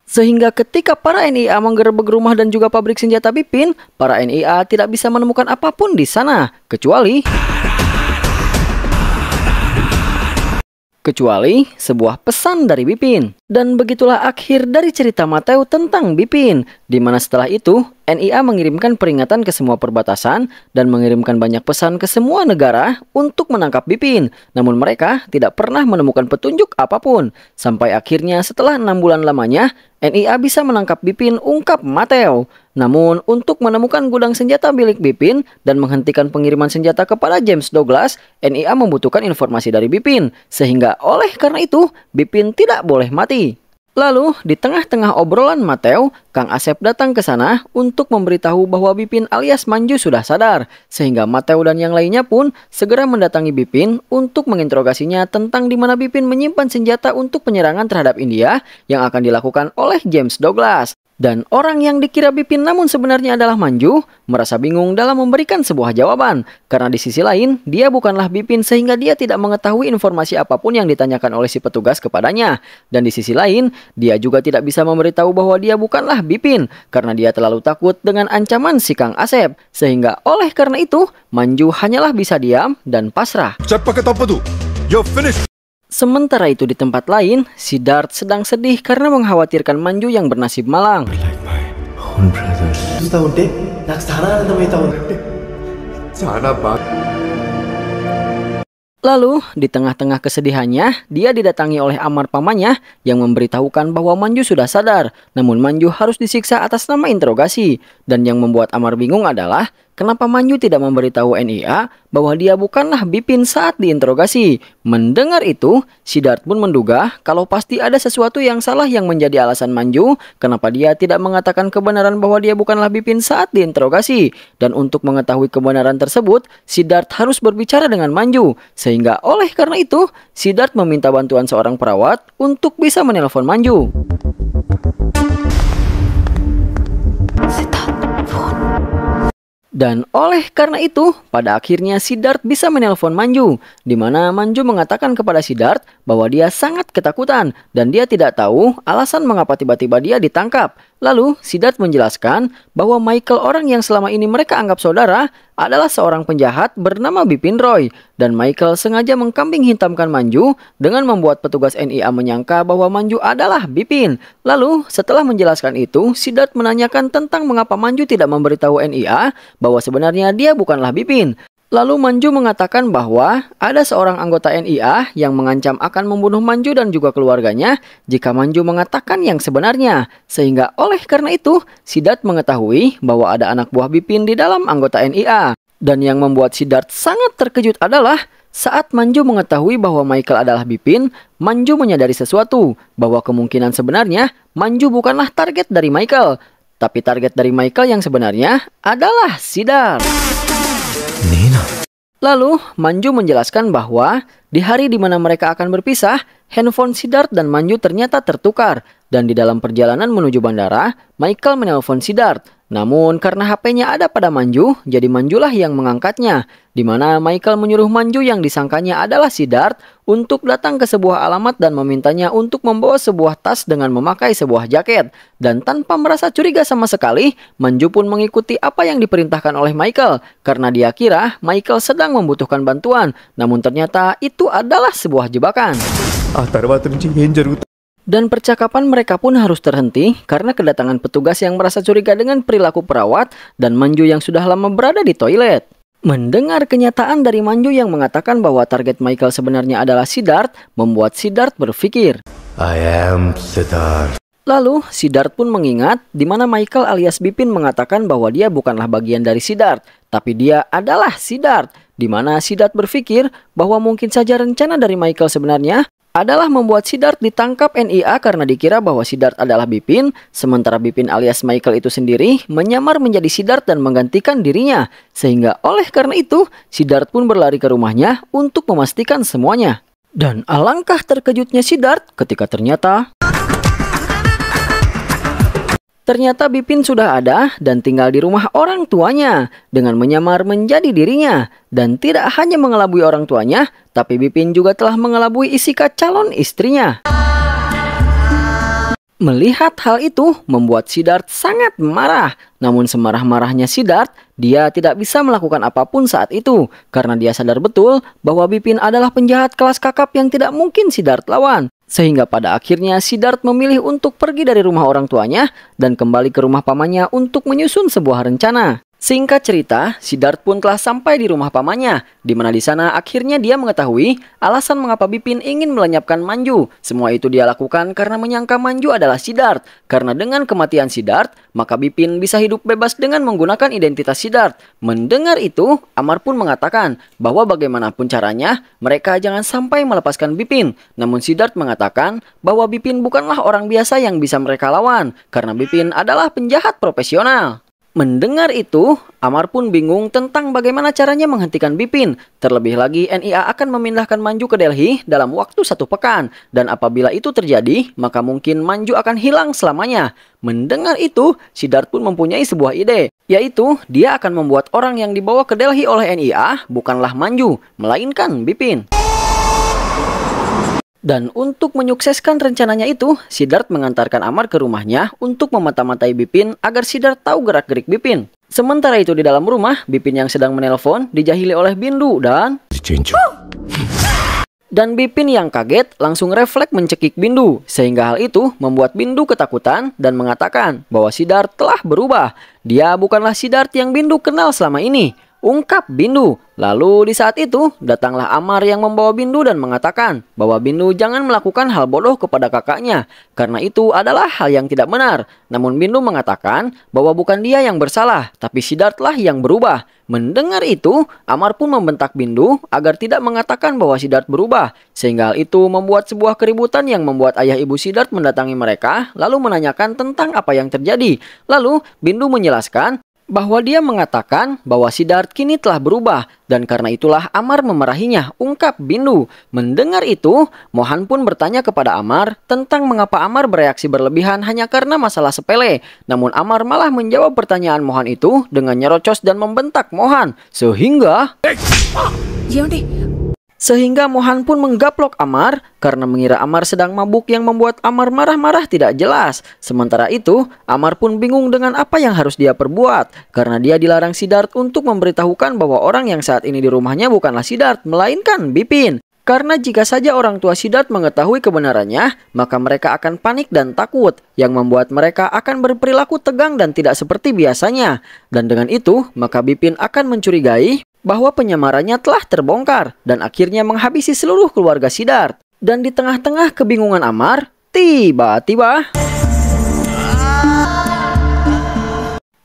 Sehingga ketika para NIA menggerebek rumah dan juga pabrik senjata Bipin, para NIA tidak bisa menemukan apapun di sana, kecuali... Kecuali sebuah pesan dari Bipin. Dan begitulah akhir dari cerita Mateo tentang Bipin, di mana setelah itu NIA mengirimkan peringatan ke semua perbatasan dan mengirimkan banyak pesan ke semua negara untuk menangkap Bipin. Namun mereka tidak pernah menemukan petunjuk apapun. Sampai akhirnya setelah enam bulan lamanya, NIA bisa menangkap Bipin ungkap Mateo. Namun, untuk menemukan gudang senjata milik Bipin dan menghentikan pengiriman senjata kepada James Douglas, NIA membutuhkan informasi dari Bipin, sehingga oleh karena itu, Bipin tidak boleh mati. Lalu, di tengah-tengah obrolan Mateo, Kang Asep datang ke sana untuk memberitahu bahwa Bipin alias Manju sudah sadar, sehingga Mateo dan yang lainnya pun segera mendatangi Bipin untuk menginterogasinya tentang di mana Bipin menyimpan senjata untuk penyerangan terhadap India yang akan dilakukan oleh James Douglas. Dan orang yang dikira Bipin namun sebenarnya adalah Manju merasa bingung dalam memberikan sebuah jawaban karena di sisi lain dia bukanlah Bipin sehingga dia tidak mengetahui informasi apapun yang ditanyakan oleh si petugas kepadanya. Dan di sisi lain dia juga tidak bisa memberitahu bahwa dia bukanlah Bipin karena dia terlalu takut dengan ancaman si Kang Asep sehingga oleh karena itu Manju hanyalah bisa diam dan pasrah. Cepat kata tuh? You're finished. Sementara itu di tempat lain, Sidart sedang sedih karena mengkhawatirkan Manju yang bernasib malang. Lalu, di tengah-tengah kesedihannya, dia didatangi oleh Amar pamannya yang memberitahukan bahwa Manju sudah sadar. Namun Manju harus disiksa atas nama interogasi. Dan yang membuat Amar bingung adalah Kenapa Manju tidak memberitahu NIA bahwa dia bukanlah Bipin saat diinterogasi? Mendengar itu, Sidart pun menduga kalau pasti ada sesuatu yang salah yang menjadi alasan Manju kenapa dia tidak mengatakan kebenaran bahwa dia bukanlah Bipin saat diinterogasi. Dan untuk mengetahui kebenaran tersebut, Sidart harus berbicara dengan Manju. Sehingga oleh karena itu, Sidart meminta bantuan seorang perawat untuk bisa menelpon Manju. Dan oleh karena itu, pada akhirnya Sidart bisa menelpon Manju, di mana Manju mengatakan kepada Sidart bahwa dia sangat ketakutan dan dia tidak tahu alasan mengapa tiba-tiba dia ditangkap. Lalu, Sidat menjelaskan bahwa Michael orang yang selama ini mereka anggap saudara adalah seorang penjahat bernama Bipin Roy dan Michael sengaja mengkambing hitamkan Manju dengan membuat petugas NIA menyangka bahwa Manju adalah Bipin. Lalu, setelah menjelaskan itu, Sidat menanyakan tentang mengapa Manju tidak memberitahu NIA bahwa sebenarnya dia bukanlah Bipin. Lalu Manju mengatakan bahwa ada seorang anggota NIA yang mengancam akan membunuh Manju dan juga keluarganya jika Manju mengatakan yang sebenarnya. Sehingga oleh karena itu, Sidat mengetahui bahwa ada anak buah Bipin di dalam anggota NIA. Dan yang membuat Sidat sangat terkejut adalah saat Manju mengetahui bahwa Michael adalah Bipin, Manju menyadari sesuatu bahwa kemungkinan sebenarnya Manju bukanlah target dari Michael. Tapi target dari Michael yang sebenarnya adalah Sidat. Lalu, Manju menjelaskan bahwa di hari di mana mereka akan berpisah, handphone Sidart dan Manju ternyata tertukar. Dan di dalam perjalanan menuju bandara, Michael menelpon Sidart. Namun karena HP-nya ada pada Manju, jadi Manjulah yang mengangkatnya, di mana Michael menyuruh Manju yang disangkanya adalah si Dart untuk datang ke sebuah alamat dan memintanya untuk membawa sebuah tas dengan memakai sebuah jaket. Dan tanpa merasa curiga sama sekali, Manju pun mengikuti apa yang diperintahkan oleh Michael karena dia kira Michael sedang membutuhkan bantuan, namun ternyata itu adalah sebuah jebakan. Ah, dan percakapan mereka pun harus terhenti karena kedatangan petugas yang merasa curiga dengan perilaku perawat dan Manju yang sudah lama berada di toilet. Mendengar kenyataan dari Manju yang mengatakan bahwa target Michael sebenarnya adalah Siddharth, membuat Siddharth berpikir. I am Siddharth. Lalu, Siddharth pun mengingat di mana Michael alias Bipin mengatakan bahwa dia bukanlah bagian dari Siddharth, tapi dia adalah Siddharth. Di mana Siddharth berpikir bahwa mungkin saja rencana dari Michael sebenarnya adalah membuat Sidart ditangkap NIA karena dikira bahwa Sidart adalah Bipin, sementara Bipin alias Michael itu sendiri menyamar menjadi Sidart dan menggantikan dirinya. Sehingga oleh karena itu, Sidart pun berlari ke rumahnya untuk memastikan semuanya. Dan alangkah terkejutnya Sidart ketika ternyata... Ternyata Bipin sudah ada dan tinggal di rumah orang tuanya dengan menyamar menjadi dirinya. Dan tidak hanya mengelabui orang tuanya, tapi Bipin juga telah mengelabui Isika calon istrinya. Melihat hal itu membuat Sidart sangat marah. Namun semarah-marahnya Sidart, dia tidak bisa melakukan apapun saat itu. Karena dia sadar betul bahwa Bipin adalah penjahat kelas kakap yang tidak mungkin Sidart lawan. Sehingga pada akhirnya Sidart memilih untuk pergi dari rumah orang tuanya dan kembali ke rumah pamannya untuk menyusun sebuah rencana. Singkat cerita, Sidart pun telah sampai di rumah pamannya, di mana di sana akhirnya dia mengetahui alasan mengapa Bipin ingin melenyapkan Manju. Semua itu dia lakukan karena menyangka Manju adalah Sidart, karena dengan kematian Sidart, maka Bipin bisa hidup bebas dengan menggunakan identitas Sidart. Mendengar itu, Amar pun mengatakan bahwa bagaimanapun caranya, mereka jangan sampai melepaskan Bipin. Namun Sidart mengatakan bahwa Bipin bukanlah orang biasa yang bisa mereka lawan, karena Bipin adalah penjahat profesional. Mendengar itu, Amar pun bingung tentang bagaimana caranya menghentikan Bipin. Terlebih lagi, NIA akan memindahkan Manju ke Delhi dalam waktu satu pekan. Dan apabila itu terjadi, maka mungkin Manju akan hilang selamanya. Mendengar itu, Sidart pun mempunyai sebuah ide. Yaitu, dia akan membuat orang yang dibawa ke Delhi oleh NIA bukanlah Manju, melainkan Bipin. Dan untuk menyukseskan rencananya itu, Sidart mengantarkan Amar ke rumahnya untuk memata-matai Bipin agar Sidart tahu gerak-gerik Bipin. Sementara itu di dalam rumah, Bipin yang sedang menelpon dijahili oleh Bindu dan... Dan Bipin yang kaget langsung refleks mencekik Bindu, sehingga hal itu membuat Bindu ketakutan dan mengatakan bahwa Sidart telah berubah. Dia bukanlah Sidart yang Bindu kenal selama ini ungkap Bindu. Lalu di saat itu datanglah Amar yang membawa Bindu dan mengatakan bahwa Bindu jangan melakukan hal bodoh kepada kakaknya karena itu adalah hal yang tidak benar. Namun Bindu mengatakan bahwa bukan dia yang bersalah tapi Sidartlah yang berubah. Mendengar itu, Amar pun membentak Bindu agar tidak mengatakan bahwa Sidart berubah sehingga hal itu membuat sebuah keributan yang membuat ayah ibu Sidart mendatangi mereka lalu menanyakan tentang apa yang terjadi. Lalu Bindu menjelaskan bahwa dia mengatakan bahwa Sidart kini telah berubah dan karena itulah Amar memarahinya, ungkap Bindu. Mendengar itu, Mohan pun bertanya kepada Amar tentang mengapa Amar bereaksi berlebihan hanya karena masalah sepele. Namun Amar malah menjawab pertanyaan Mohan itu dengan nyerocos dan membentak Mohan. Sehingga... Sehingga Mohan pun menggaplok Amar karena mengira Amar sedang mabuk yang membuat Amar marah-marah tidak jelas. Sementara itu, Amar pun bingung dengan apa yang harus dia perbuat karena dia dilarang Sidart untuk memberitahukan bahwa orang yang saat ini di rumahnya bukanlah Sidart, melainkan Bipin. Karena jika saja orang tua Sidart mengetahui kebenarannya, maka mereka akan panik dan takut, yang membuat mereka akan berperilaku tegang dan tidak seperti biasanya. Dan dengan itu, maka Bipin akan mencurigai bahwa penyamarannya telah terbongkar dan akhirnya menghabisi seluruh keluarga Sidart. Dan di tengah-tengah kebingungan Amar, tiba-tiba...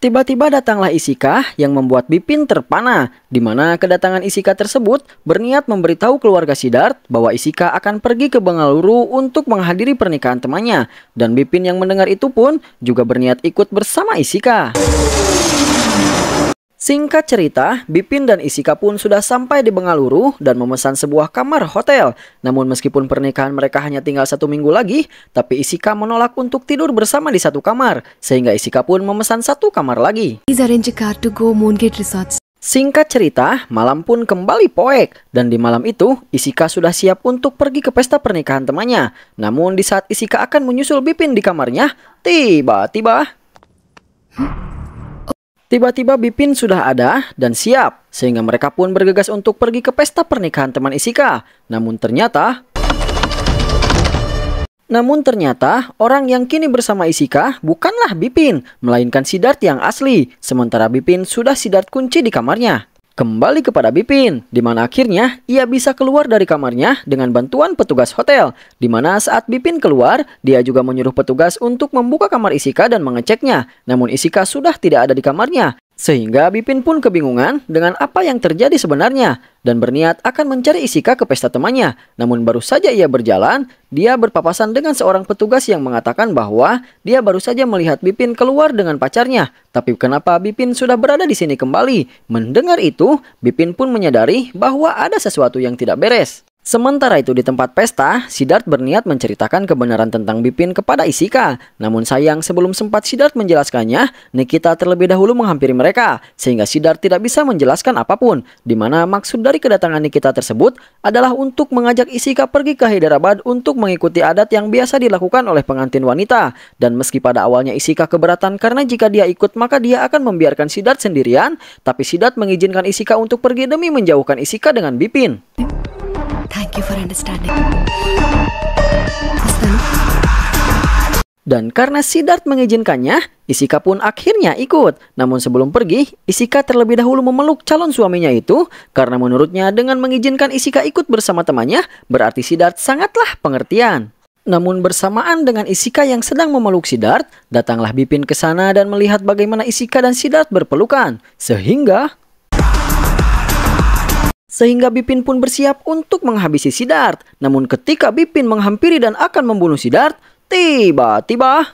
Tiba-tiba datanglah Isika yang membuat Bipin terpana, di mana kedatangan Isika tersebut berniat memberitahu keluarga Sidart bahwa Isika akan pergi ke Bengaluru untuk menghadiri pernikahan temannya, dan Bipin yang mendengar itu pun juga berniat ikut bersama Isika. Singkat cerita, Bipin dan Isika pun sudah sampai di Bengaluru dan memesan sebuah kamar hotel. Namun meskipun pernikahan mereka hanya tinggal satu minggu lagi, tapi Isika menolak untuk tidur bersama di satu kamar, sehingga Isika pun memesan satu kamar lagi. Singkat cerita, malam pun kembali poek dan di malam itu Isika sudah siap untuk pergi ke pesta pernikahan temannya. Namun di saat Isika akan menyusul Bipin di kamarnya, tiba-tiba... Tiba-tiba Bipin sudah ada dan siap, sehingga mereka pun bergegas untuk pergi ke pesta pernikahan teman Isika. Namun ternyata... Namun ternyata, orang yang kini bersama Isika bukanlah Bipin, melainkan Sidart yang asli, sementara Bipin sudah Sidart kunci di kamarnya kembali kepada Bipin, di mana akhirnya ia bisa keluar dari kamarnya dengan bantuan petugas hotel, di mana saat Bipin keluar, dia juga menyuruh petugas untuk membuka kamar Isika dan mengeceknya. Namun Isika sudah tidak ada di kamarnya. Sehingga Bipin pun kebingungan dengan apa yang terjadi sebenarnya dan berniat akan mencari Isika ke pesta temannya. Namun baru saja ia berjalan, dia berpapasan dengan seorang petugas yang mengatakan bahwa dia baru saja melihat Bipin keluar dengan pacarnya. Tapi kenapa Bipin sudah berada di sini kembali? Mendengar itu, Bipin pun menyadari bahwa ada sesuatu yang tidak beres. Sementara itu di tempat pesta, Sidart berniat menceritakan kebenaran tentang Bipin kepada Isika. Namun sayang sebelum sempat Sidart menjelaskannya, Nikita terlebih dahulu menghampiri mereka sehingga Sidart tidak bisa menjelaskan apapun. Dimana maksud dari kedatangan Nikita tersebut adalah untuk mengajak Isika pergi ke Hyderabad untuk mengikuti adat yang biasa dilakukan oleh pengantin wanita. Dan meski pada awalnya Isika keberatan karena jika dia ikut maka dia akan membiarkan Sidart sendirian, tapi Sidart mengizinkan Isika untuk pergi demi menjauhkan Isika dengan Bipin. Thank you for understanding. Dan karena Sidart mengizinkannya, Isika pun akhirnya ikut. Namun sebelum pergi, Isika terlebih dahulu memeluk calon suaminya itu karena menurutnya dengan mengizinkan Isika ikut bersama temannya, berarti Sidart sangatlah pengertian. Namun bersamaan dengan Isika yang sedang memeluk Sidart, datanglah Bipin ke sana dan melihat bagaimana Isika dan Sidart berpelukan. Sehingga sehingga Bipin pun bersiap untuk menghabisi Sidart. Namun ketika Bipin menghampiri dan akan membunuh Sidart, tiba-tiba...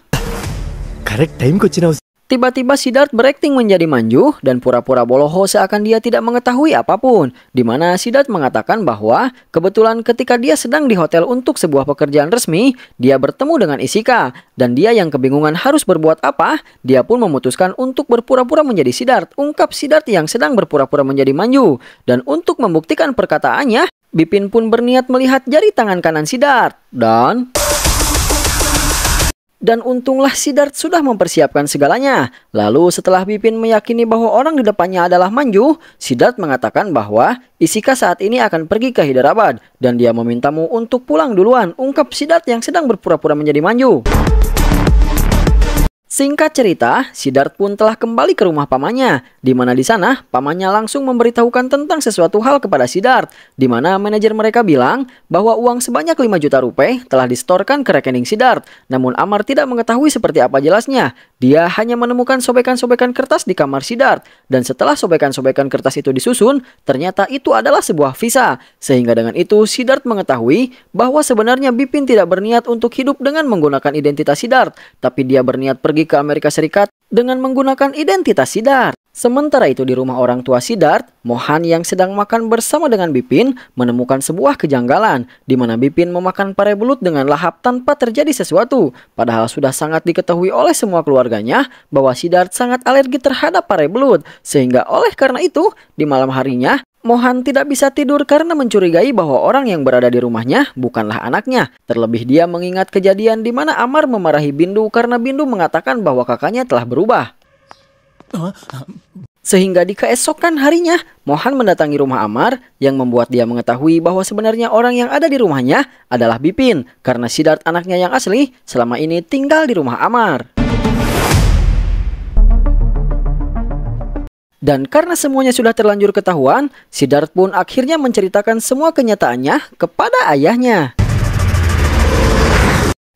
Tiba-tiba Sidart berakting menjadi manju dan pura-pura Boloho seakan dia tidak mengetahui apapun. Di mana Sidart mengatakan bahwa kebetulan ketika dia sedang di hotel untuk sebuah pekerjaan resmi, dia bertemu dengan Isika. Dan dia yang kebingungan harus berbuat apa, dia pun memutuskan untuk berpura-pura menjadi Sidart. Ungkap Sidart yang sedang berpura-pura menjadi manju. Dan untuk membuktikan perkataannya, Bipin pun berniat melihat jari tangan kanan Sidart. Dan... Dan untunglah Sidart sudah mempersiapkan segalanya. Lalu setelah Pipin meyakini bahwa orang di depannya adalah Manju, Sidart mengatakan bahwa Isika saat ini akan pergi ke Hyderabad dan dia memintamu untuk pulang duluan, ungkap Sidart yang sedang berpura-pura menjadi Manju. Singkat cerita, Sidart pun telah kembali ke rumah pamannya, di mana di sana pamannya langsung memberitahukan tentang sesuatu hal kepada Sidart, di mana manajer mereka bilang bahwa uang sebanyak 5 juta rupiah telah distorkan ke rekening Sidart, namun Amar tidak mengetahui seperti apa jelasnya, dia hanya menemukan sobekan-sobekan kertas di kamar Sidart, dan setelah sobekan-sobekan kertas itu disusun, ternyata itu adalah sebuah visa. Sehingga dengan itu, Sidart mengetahui bahwa sebenarnya Bipin tidak berniat untuk hidup dengan menggunakan identitas Sidart, tapi dia berniat pergi ke Amerika Serikat dengan menggunakan identitas Sidart. Sementara itu di rumah orang tua Sidart, Mohan yang sedang makan bersama dengan Bipin menemukan sebuah kejanggalan di mana Bipin memakan pare belut dengan lahap tanpa terjadi sesuatu. Padahal sudah sangat diketahui oleh semua keluarganya bahwa Sidart sangat alergi terhadap pare belut sehingga oleh karena itu di malam harinya Mohan tidak bisa tidur karena mencurigai bahwa orang yang berada di rumahnya bukanlah anaknya. Terlebih dia mengingat kejadian di mana Amar memarahi Bindu karena Bindu mengatakan bahwa kakaknya telah berubah. Sehingga di keesokan harinya, Mohan mendatangi rumah Amar yang membuat dia mengetahui bahwa sebenarnya orang yang ada di rumahnya adalah Bipin karena Sidart anaknya yang asli selama ini tinggal di rumah Amar. Dan karena semuanya sudah terlanjur ketahuan, Sidart pun akhirnya menceritakan semua kenyataannya kepada ayahnya.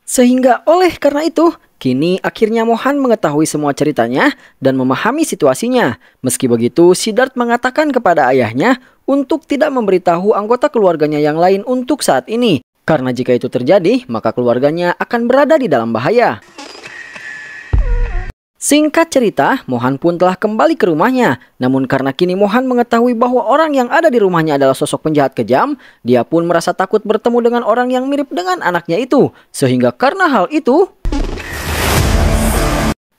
Sehingga oleh karena itu, Kini akhirnya Mohan mengetahui semua ceritanya dan memahami situasinya. Meski begitu, Sidart mengatakan kepada ayahnya untuk tidak memberitahu anggota keluarganya yang lain untuk saat ini. Karena jika itu terjadi, maka keluarganya akan berada di dalam bahaya. Singkat cerita, Mohan pun telah kembali ke rumahnya. Namun karena kini Mohan mengetahui bahwa orang yang ada di rumahnya adalah sosok penjahat kejam, dia pun merasa takut bertemu dengan orang yang mirip dengan anaknya itu. Sehingga karena hal itu,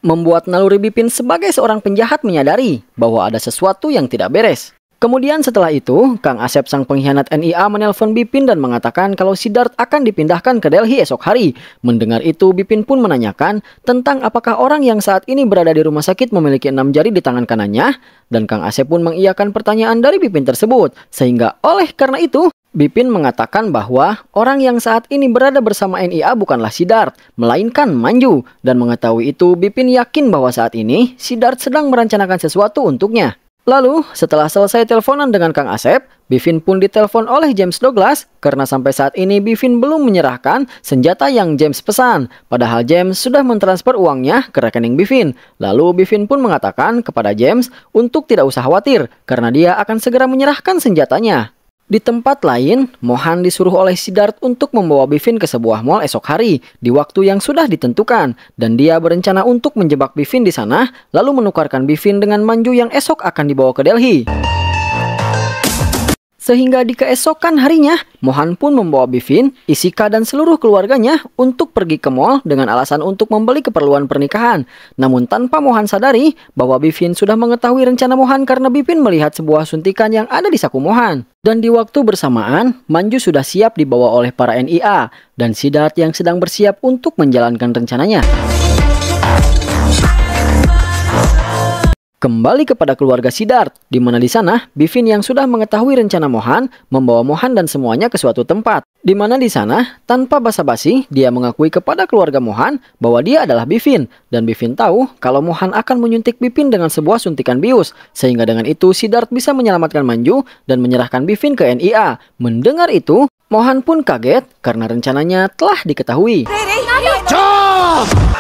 membuat naluri Bipin sebagai seorang penjahat menyadari bahwa ada sesuatu yang tidak beres. Kemudian setelah itu, Kang Asep sang pengkhianat NIA menelpon Bipin dan mengatakan kalau Sidart akan dipindahkan ke Delhi esok hari. Mendengar itu, Bipin pun menanyakan tentang apakah orang yang saat ini berada di rumah sakit memiliki enam jari di tangan kanannya. Dan Kang Asep pun mengiyakan pertanyaan dari Bipin tersebut. Sehingga oleh karena itu, Bipin mengatakan bahwa orang yang saat ini berada bersama NIA bukanlah Sidart, melainkan Manju. Dan mengetahui itu, Bipin yakin bahwa saat ini Sidart sedang merencanakan sesuatu untuknya. Lalu, setelah selesai teleponan dengan Kang Asep, Bivin pun ditelepon oleh James Douglas karena sampai saat ini Bivin belum menyerahkan senjata yang James pesan. Padahal James sudah mentransfer uangnya ke rekening Bivin. Lalu Bivin pun mengatakan kepada James untuk tidak usah khawatir karena dia akan segera menyerahkan senjatanya. Di tempat lain, Mohan disuruh oleh Sidart untuk membawa Bivin ke sebuah mall esok hari di waktu yang sudah ditentukan dan dia berencana untuk menjebak Bivin di sana lalu menukarkan Bivin dengan Manju yang esok akan dibawa ke Delhi. Sehingga di keesokan harinya, Mohan pun membawa Bivin, Isika dan seluruh keluarganya untuk pergi ke mall dengan alasan untuk membeli keperluan pernikahan. Namun tanpa Mohan sadari bahwa Bivin sudah mengetahui rencana Mohan karena Bivin melihat sebuah suntikan yang ada di saku Mohan. Dan di waktu bersamaan, Manju sudah siap dibawa oleh para NIA dan Sidat yang sedang bersiap untuk menjalankan rencananya kembali kepada keluarga Sidart, di mana di sana Bivin yang sudah mengetahui rencana Mohan membawa Mohan dan semuanya ke suatu tempat. Di mana di sana, tanpa basa-basi, dia mengakui kepada keluarga Mohan bahwa dia adalah Bivin. Dan Bivin tahu kalau Mohan akan menyuntik Bivin dengan sebuah suntikan bius. Sehingga dengan itu, Sidart bisa menyelamatkan Manju dan menyerahkan Bivin ke NIA. Mendengar itu, Mohan pun kaget karena rencananya telah diketahui. Jump!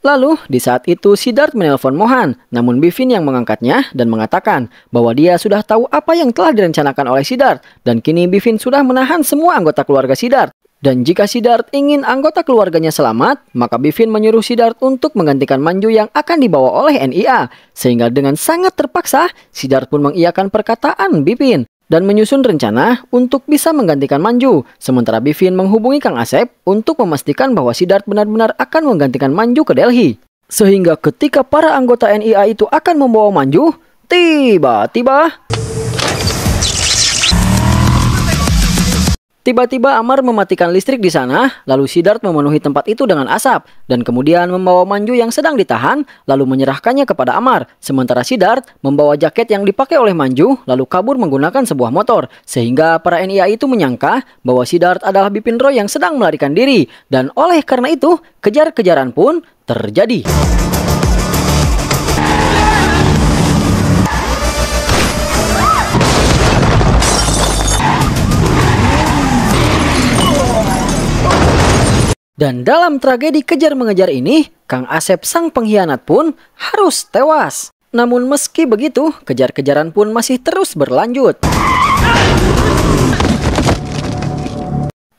Lalu, di saat itu Sidart menelpon Mohan, namun Bivin yang mengangkatnya dan mengatakan bahwa dia sudah tahu apa yang telah direncanakan oleh Sidart dan kini Bivin sudah menahan semua anggota keluarga Sidart. Dan jika Sidart ingin anggota keluarganya selamat, maka Bivin menyuruh Sidart untuk menggantikan Manju yang akan dibawa oleh NIA. Sehingga dengan sangat terpaksa, Sidart pun mengiakan perkataan Bivin dan menyusun rencana untuk bisa menggantikan Manju. Sementara Bivin menghubungi Kang Asep untuk memastikan bahwa Sidart benar-benar akan menggantikan Manju ke Delhi. Sehingga ketika para anggota NIA itu akan membawa Manju, tiba-tiba... Tiba-tiba Amar mematikan listrik di sana, lalu Sidart memenuhi tempat itu dengan asap, dan kemudian membawa Manju yang sedang ditahan, lalu menyerahkannya kepada Amar. Sementara Sidart membawa jaket yang dipakai oleh Manju, lalu kabur menggunakan sebuah motor, sehingga para NIA itu menyangka bahwa Sidart adalah Bipin Roy yang sedang melarikan diri, dan oleh karena itu, kejar-kejaran pun terjadi. Dan dalam tragedi kejar-mengejar ini, Kang Asep sang pengkhianat pun harus tewas. Namun meski begitu, kejar-kejaran pun masih terus berlanjut.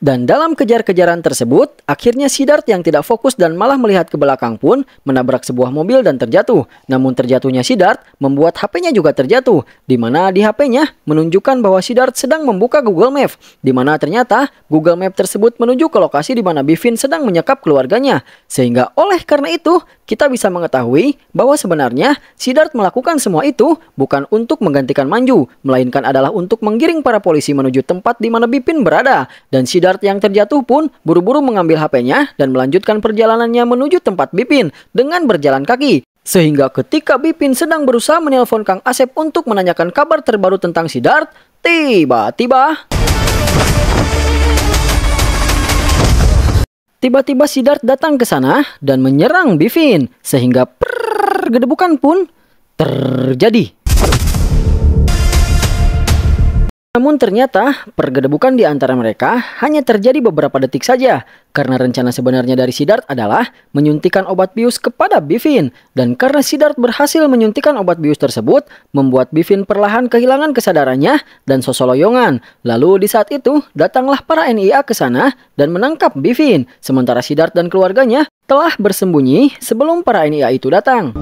Dan dalam kejar-kejaran tersebut, akhirnya Sidart yang tidak fokus dan malah melihat ke belakang pun menabrak sebuah mobil dan terjatuh. Namun terjatuhnya Sidart membuat HP-nya juga terjatuh, di mana di HP-nya menunjukkan bahwa Sidart sedang membuka Google Map, di mana ternyata Google Map tersebut menuju ke lokasi di mana Bivin sedang menyekap keluarganya. Sehingga oleh karena itu, kita bisa mengetahui bahwa sebenarnya Sidart melakukan semua itu bukan untuk menggantikan Manju, melainkan adalah untuk menggiring para polisi menuju tempat di mana Bipin berada. Dan Sidart yang terjatuh pun buru-buru mengambil HP-nya dan melanjutkan perjalanannya menuju tempat Bipin dengan berjalan kaki. Sehingga ketika Bipin sedang berusaha menelpon Kang Asep untuk menanyakan kabar terbaru tentang Sidart, tiba-tiba... Tiba-tiba Sidart datang ke sana dan menyerang Bivin sehingga pergedebukan pun terjadi. Namun ternyata pergedebukan di antara mereka hanya terjadi beberapa detik saja karena rencana sebenarnya dari Sidart adalah menyuntikan obat bius kepada Bivin dan karena Sidart berhasil menyuntikan obat bius tersebut membuat Bivin perlahan kehilangan kesadarannya dan sosoloyongan. Lalu di saat itu datanglah para NIA ke sana dan menangkap Bivin sementara Sidart dan keluarganya telah bersembunyi sebelum para NIA itu datang.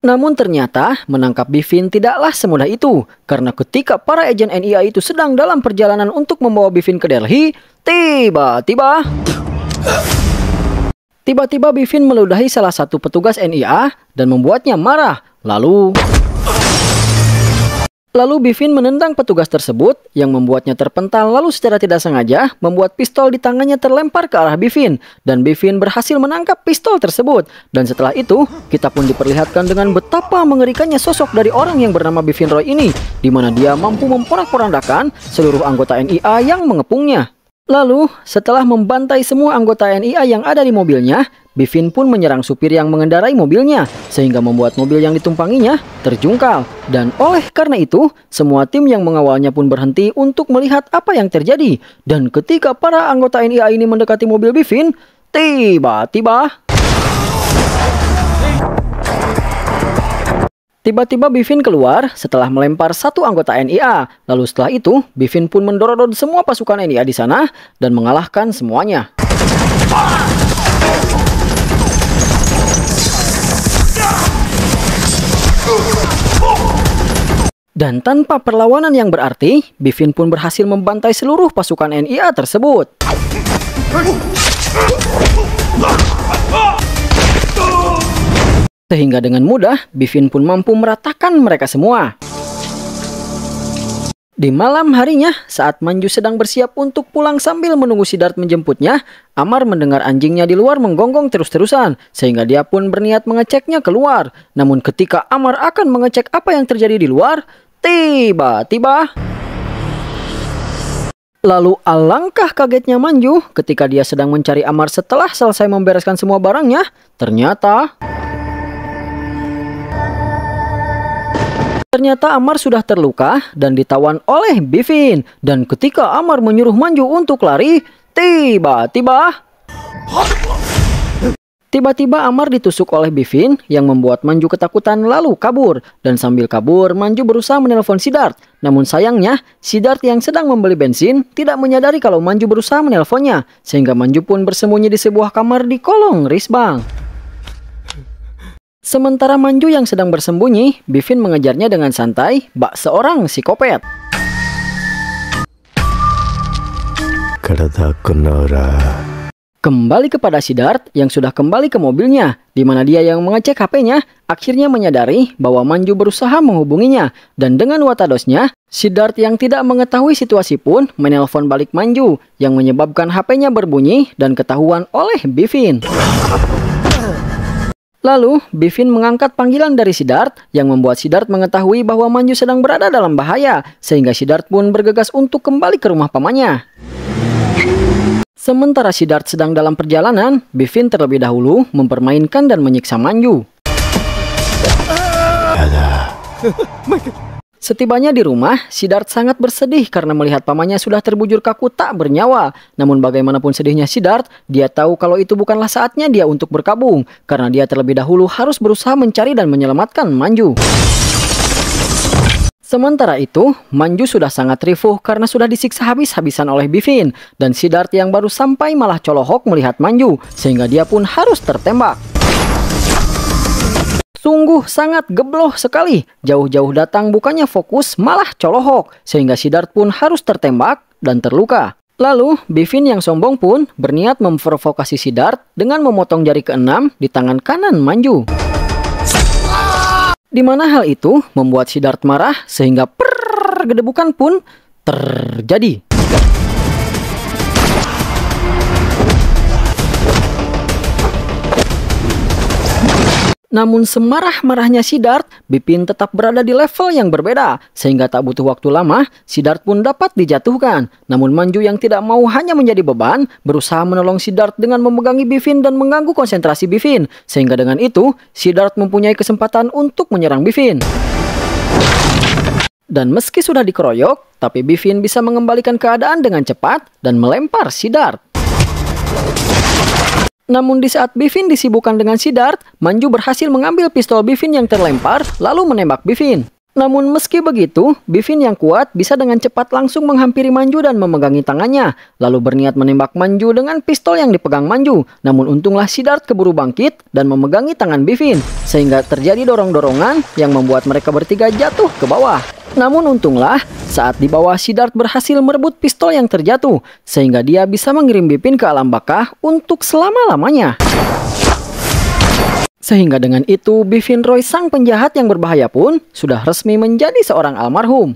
Namun ternyata menangkap Bivin tidaklah semudah itu karena ketika para agen NIA itu sedang dalam perjalanan untuk membawa Bivin ke Delhi, tiba-tiba tiba-tiba Bivin meludahi salah satu petugas NIA dan membuatnya marah. Lalu Lalu Bivin menendang petugas tersebut yang membuatnya terpental lalu secara tidak sengaja membuat pistol di tangannya terlempar ke arah Bivin dan Bivin berhasil menangkap pistol tersebut dan setelah itu kita pun diperlihatkan dengan betapa mengerikannya sosok dari orang yang bernama Bivin Roy ini di mana dia mampu memporak-porandakan seluruh anggota NIA yang mengepungnya. Lalu, setelah membantai semua anggota NIA yang ada di mobilnya, Bivin pun menyerang supir yang mengendarai mobilnya, sehingga membuat mobil yang ditumpanginya terjungkal. Dan oleh karena itu, semua tim yang mengawalnya pun berhenti untuk melihat apa yang terjadi. Dan ketika para anggota NIA ini mendekati mobil Bivin, tiba-tiba... Tiba-tiba Bivin keluar setelah melempar satu anggota NIA. Lalu setelah itu, Bivin pun mendorong semua pasukan NIA di sana dan mengalahkan semuanya. Dan tanpa perlawanan yang berarti, Bivin pun berhasil membantai seluruh pasukan NIA tersebut. Sehingga dengan mudah, Bivin pun mampu meratakan mereka semua. Di malam harinya, saat Manju sedang bersiap untuk pulang sambil menunggu Sidart menjemputnya, Amar mendengar anjingnya di luar menggonggong terus-terusan, sehingga dia pun berniat mengeceknya keluar. Namun ketika Amar akan mengecek apa yang terjadi di luar, tiba-tiba... Lalu alangkah kagetnya Manju ketika dia sedang mencari Amar setelah selesai membereskan semua barangnya, ternyata... Ternyata Amar sudah terluka dan ditawan oleh Bivin. Dan ketika Amar menyuruh Manju untuk lari, tiba-tiba... Tiba-tiba Amar ditusuk oleh Bivin yang membuat Manju ketakutan lalu kabur. Dan sambil kabur, Manju berusaha menelpon Sidart. Namun sayangnya, Sidart yang sedang membeli bensin tidak menyadari kalau Manju berusaha menelponnya. Sehingga Manju pun bersembunyi di sebuah kamar di kolong Risbang. Sementara Manju yang sedang bersembunyi, Bivin mengejarnya dengan santai bak seorang psikopat. Kembali kepada Sidart yang sudah kembali ke mobilnya, di mana dia yang mengecek HP-nya, akhirnya menyadari bahwa Manju berusaha menghubunginya. Dan dengan watadosnya, Sidart yang tidak mengetahui situasi pun menelpon balik Manju, yang menyebabkan HP-nya berbunyi dan ketahuan oleh Bivin. Lalu, Bivin mengangkat panggilan dari Sidart yang membuat Sidart mengetahui bahwa Manju sedang berada dalam bahaya sehingga Sidart pun bergegas untuk kembali ke rumah pamannya. Sementara Sidart sedang dalam perjalanan, Bivin terlebih dahulu mempermainkan dan menyiksa Manju. Setibanya di rumah, Sidart sangat bersedih karena melihat pamannya sudah terbujur kaku tak bernyawa. Namun bagaimanapun sedihnya Sidart, dia tahu kalau itu bukanlah saatnya dia untuk berkabung, karena dia terlebih dahulu harus berusaha mencari dan menyelamatkan Manju. Sementara itu, Manju sudah sangat rifuh karena sudah disiksa habis-habisan oleh Bivin, dan Sidart yang baru sampai malah colohok melihat Manju, sehingga dia pun harus tertembak sungguh sangat gebloh sekali. Jauh-jauh datang bukannya fokus malah colohok sehingga Sidart pun harus tertembak dan terluka. Lalu, Bivin yang sombong pun berniat memprovokasi Sidart dengan memotong jari keenam di tangan kanan Manju. Di mana hal itu membuat Sidart marah sehingga pergedebukan pun terjadi. Namun semarah-marahnya Sidart, Bipin tetap berada di level yang berbeda, sehingga tak butuh waktu lama, Sidart pun dapat dijatuhkan. Namun Manju yang tidak mau hanya menjadi beban, berusaha menolong Sidart dengan memegangi Bivin dan mengganggu konsentrasi Bivin, sehingga dengan itu, Sidart mempunyai kesempatan untuk menyerang Bivin. Dan meski sudah dikeroyok, tapi Bivin bisa mengembalikan keadaan dengan cepat dan melempar Sidart. Namun di saat Bivin disibukkan dengan Sidart, Manju berhasil mengambil pistol Bivin yang terlempar lalu menembak Bivin. Namun meski begitu, Bivin yang kuat bisa dengan cepat langsung menghampiri Manju dan memegangi tangannya, lalu berniat menembak Manju dengan pistol yang dipegang Manju. Namun untunglah Sidart keburu bangkit dan memegangi tangan Bivin, sehingga terjadi dorong-dorongan yang membuat mereka bertiga jatuh ke bawah. Namun untunglah, saat di bawah, Sidart berhasil merebut pistol yang terjatuh, sehingga dia bisa mengirim Bipin ke alam bakah untuk selama-lamanya. Sehingga dengan itu, Bivin Roy sang penjahat yang berbahaya pun sudah resmi menjadi seorang almarhum.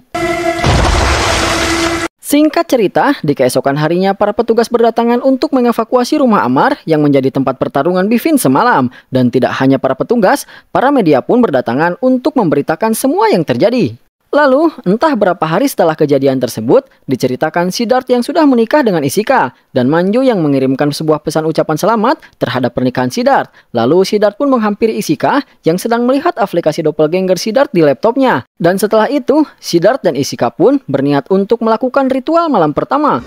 Singkat cerita, di keesokan harinya para petugas berdatangan untuk mengevakuasi rumah Amar yang menjadi tempat pertarungan Bivin semalam. Dan tidak hanya para petugas, para media pun berdatangan untuk memberitakan semua yang terjadi. Lalu, entah berapa hari setelah kejadian tersebut, diceritakan Sidart yang sudah menikah dengan Isika dan Manju yang mengirimkan sebuah pesan ucapan selamat terhadap pernikahan Sidart. Lalu Sidart pun menghampiri Isika yang sedang melihat aplikasi doppelganger Sidart di laptopnya. Dan setelah itu, Sidart dan Isika pun berniat untuk melakukan ritual malam pertama.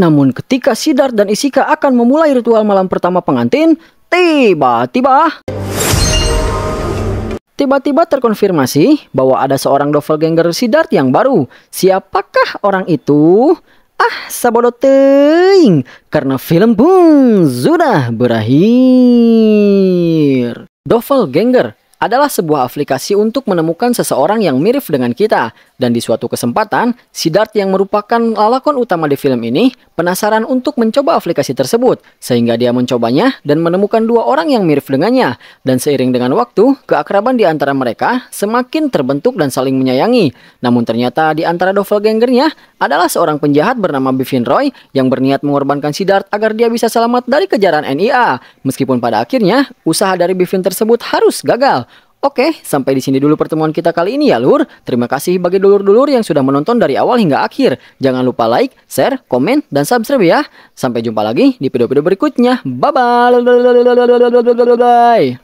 Namun ketika Sidart dan Isika akan memulai ritual malam pertama pengantin, tiba-tiba... Tiba-tiba terkonfirmasi bahwa ada seorang doppelganger Sidart yang baru. Siapakah orang itu? Ah, sabodo karena film pun sudah berakhir. Doppelganger adalah sebuah aplikasi untuk menemukan seseorang yang mirip dengan kita. Dan di suatu kesempatan, Sidart yang merupakan lalakon utama di film ini penasaran untuk mencoba aplikasi tersebut. Sehingga dia mencobanya dan menemukan dua orang yang mirip dengannya. Dan seiring dengan waktu, keakraban di antara mereka semakin terbentuk dan saling menyayangi. Namun ternyata di antara doppelgangernya adalah seorang penjahat bernama Bivin Roy yang berniat mengorbankan Sidart agar dia bisa selamat dari kejaran NIA. Meskipun pada akhirnya, usaha dari Bivin tersebut harus gagal. Oke, sampai di sini dulu pertemuan kita kali ini ya lur. Terima kasih bagi dulur-dulur yang sudah menonton dari awal hingga akhir. Jangan lupa like, share, komen, dan subscribe ya. Sampai jumpa lagi di video-video berikutnya. Bye-bye.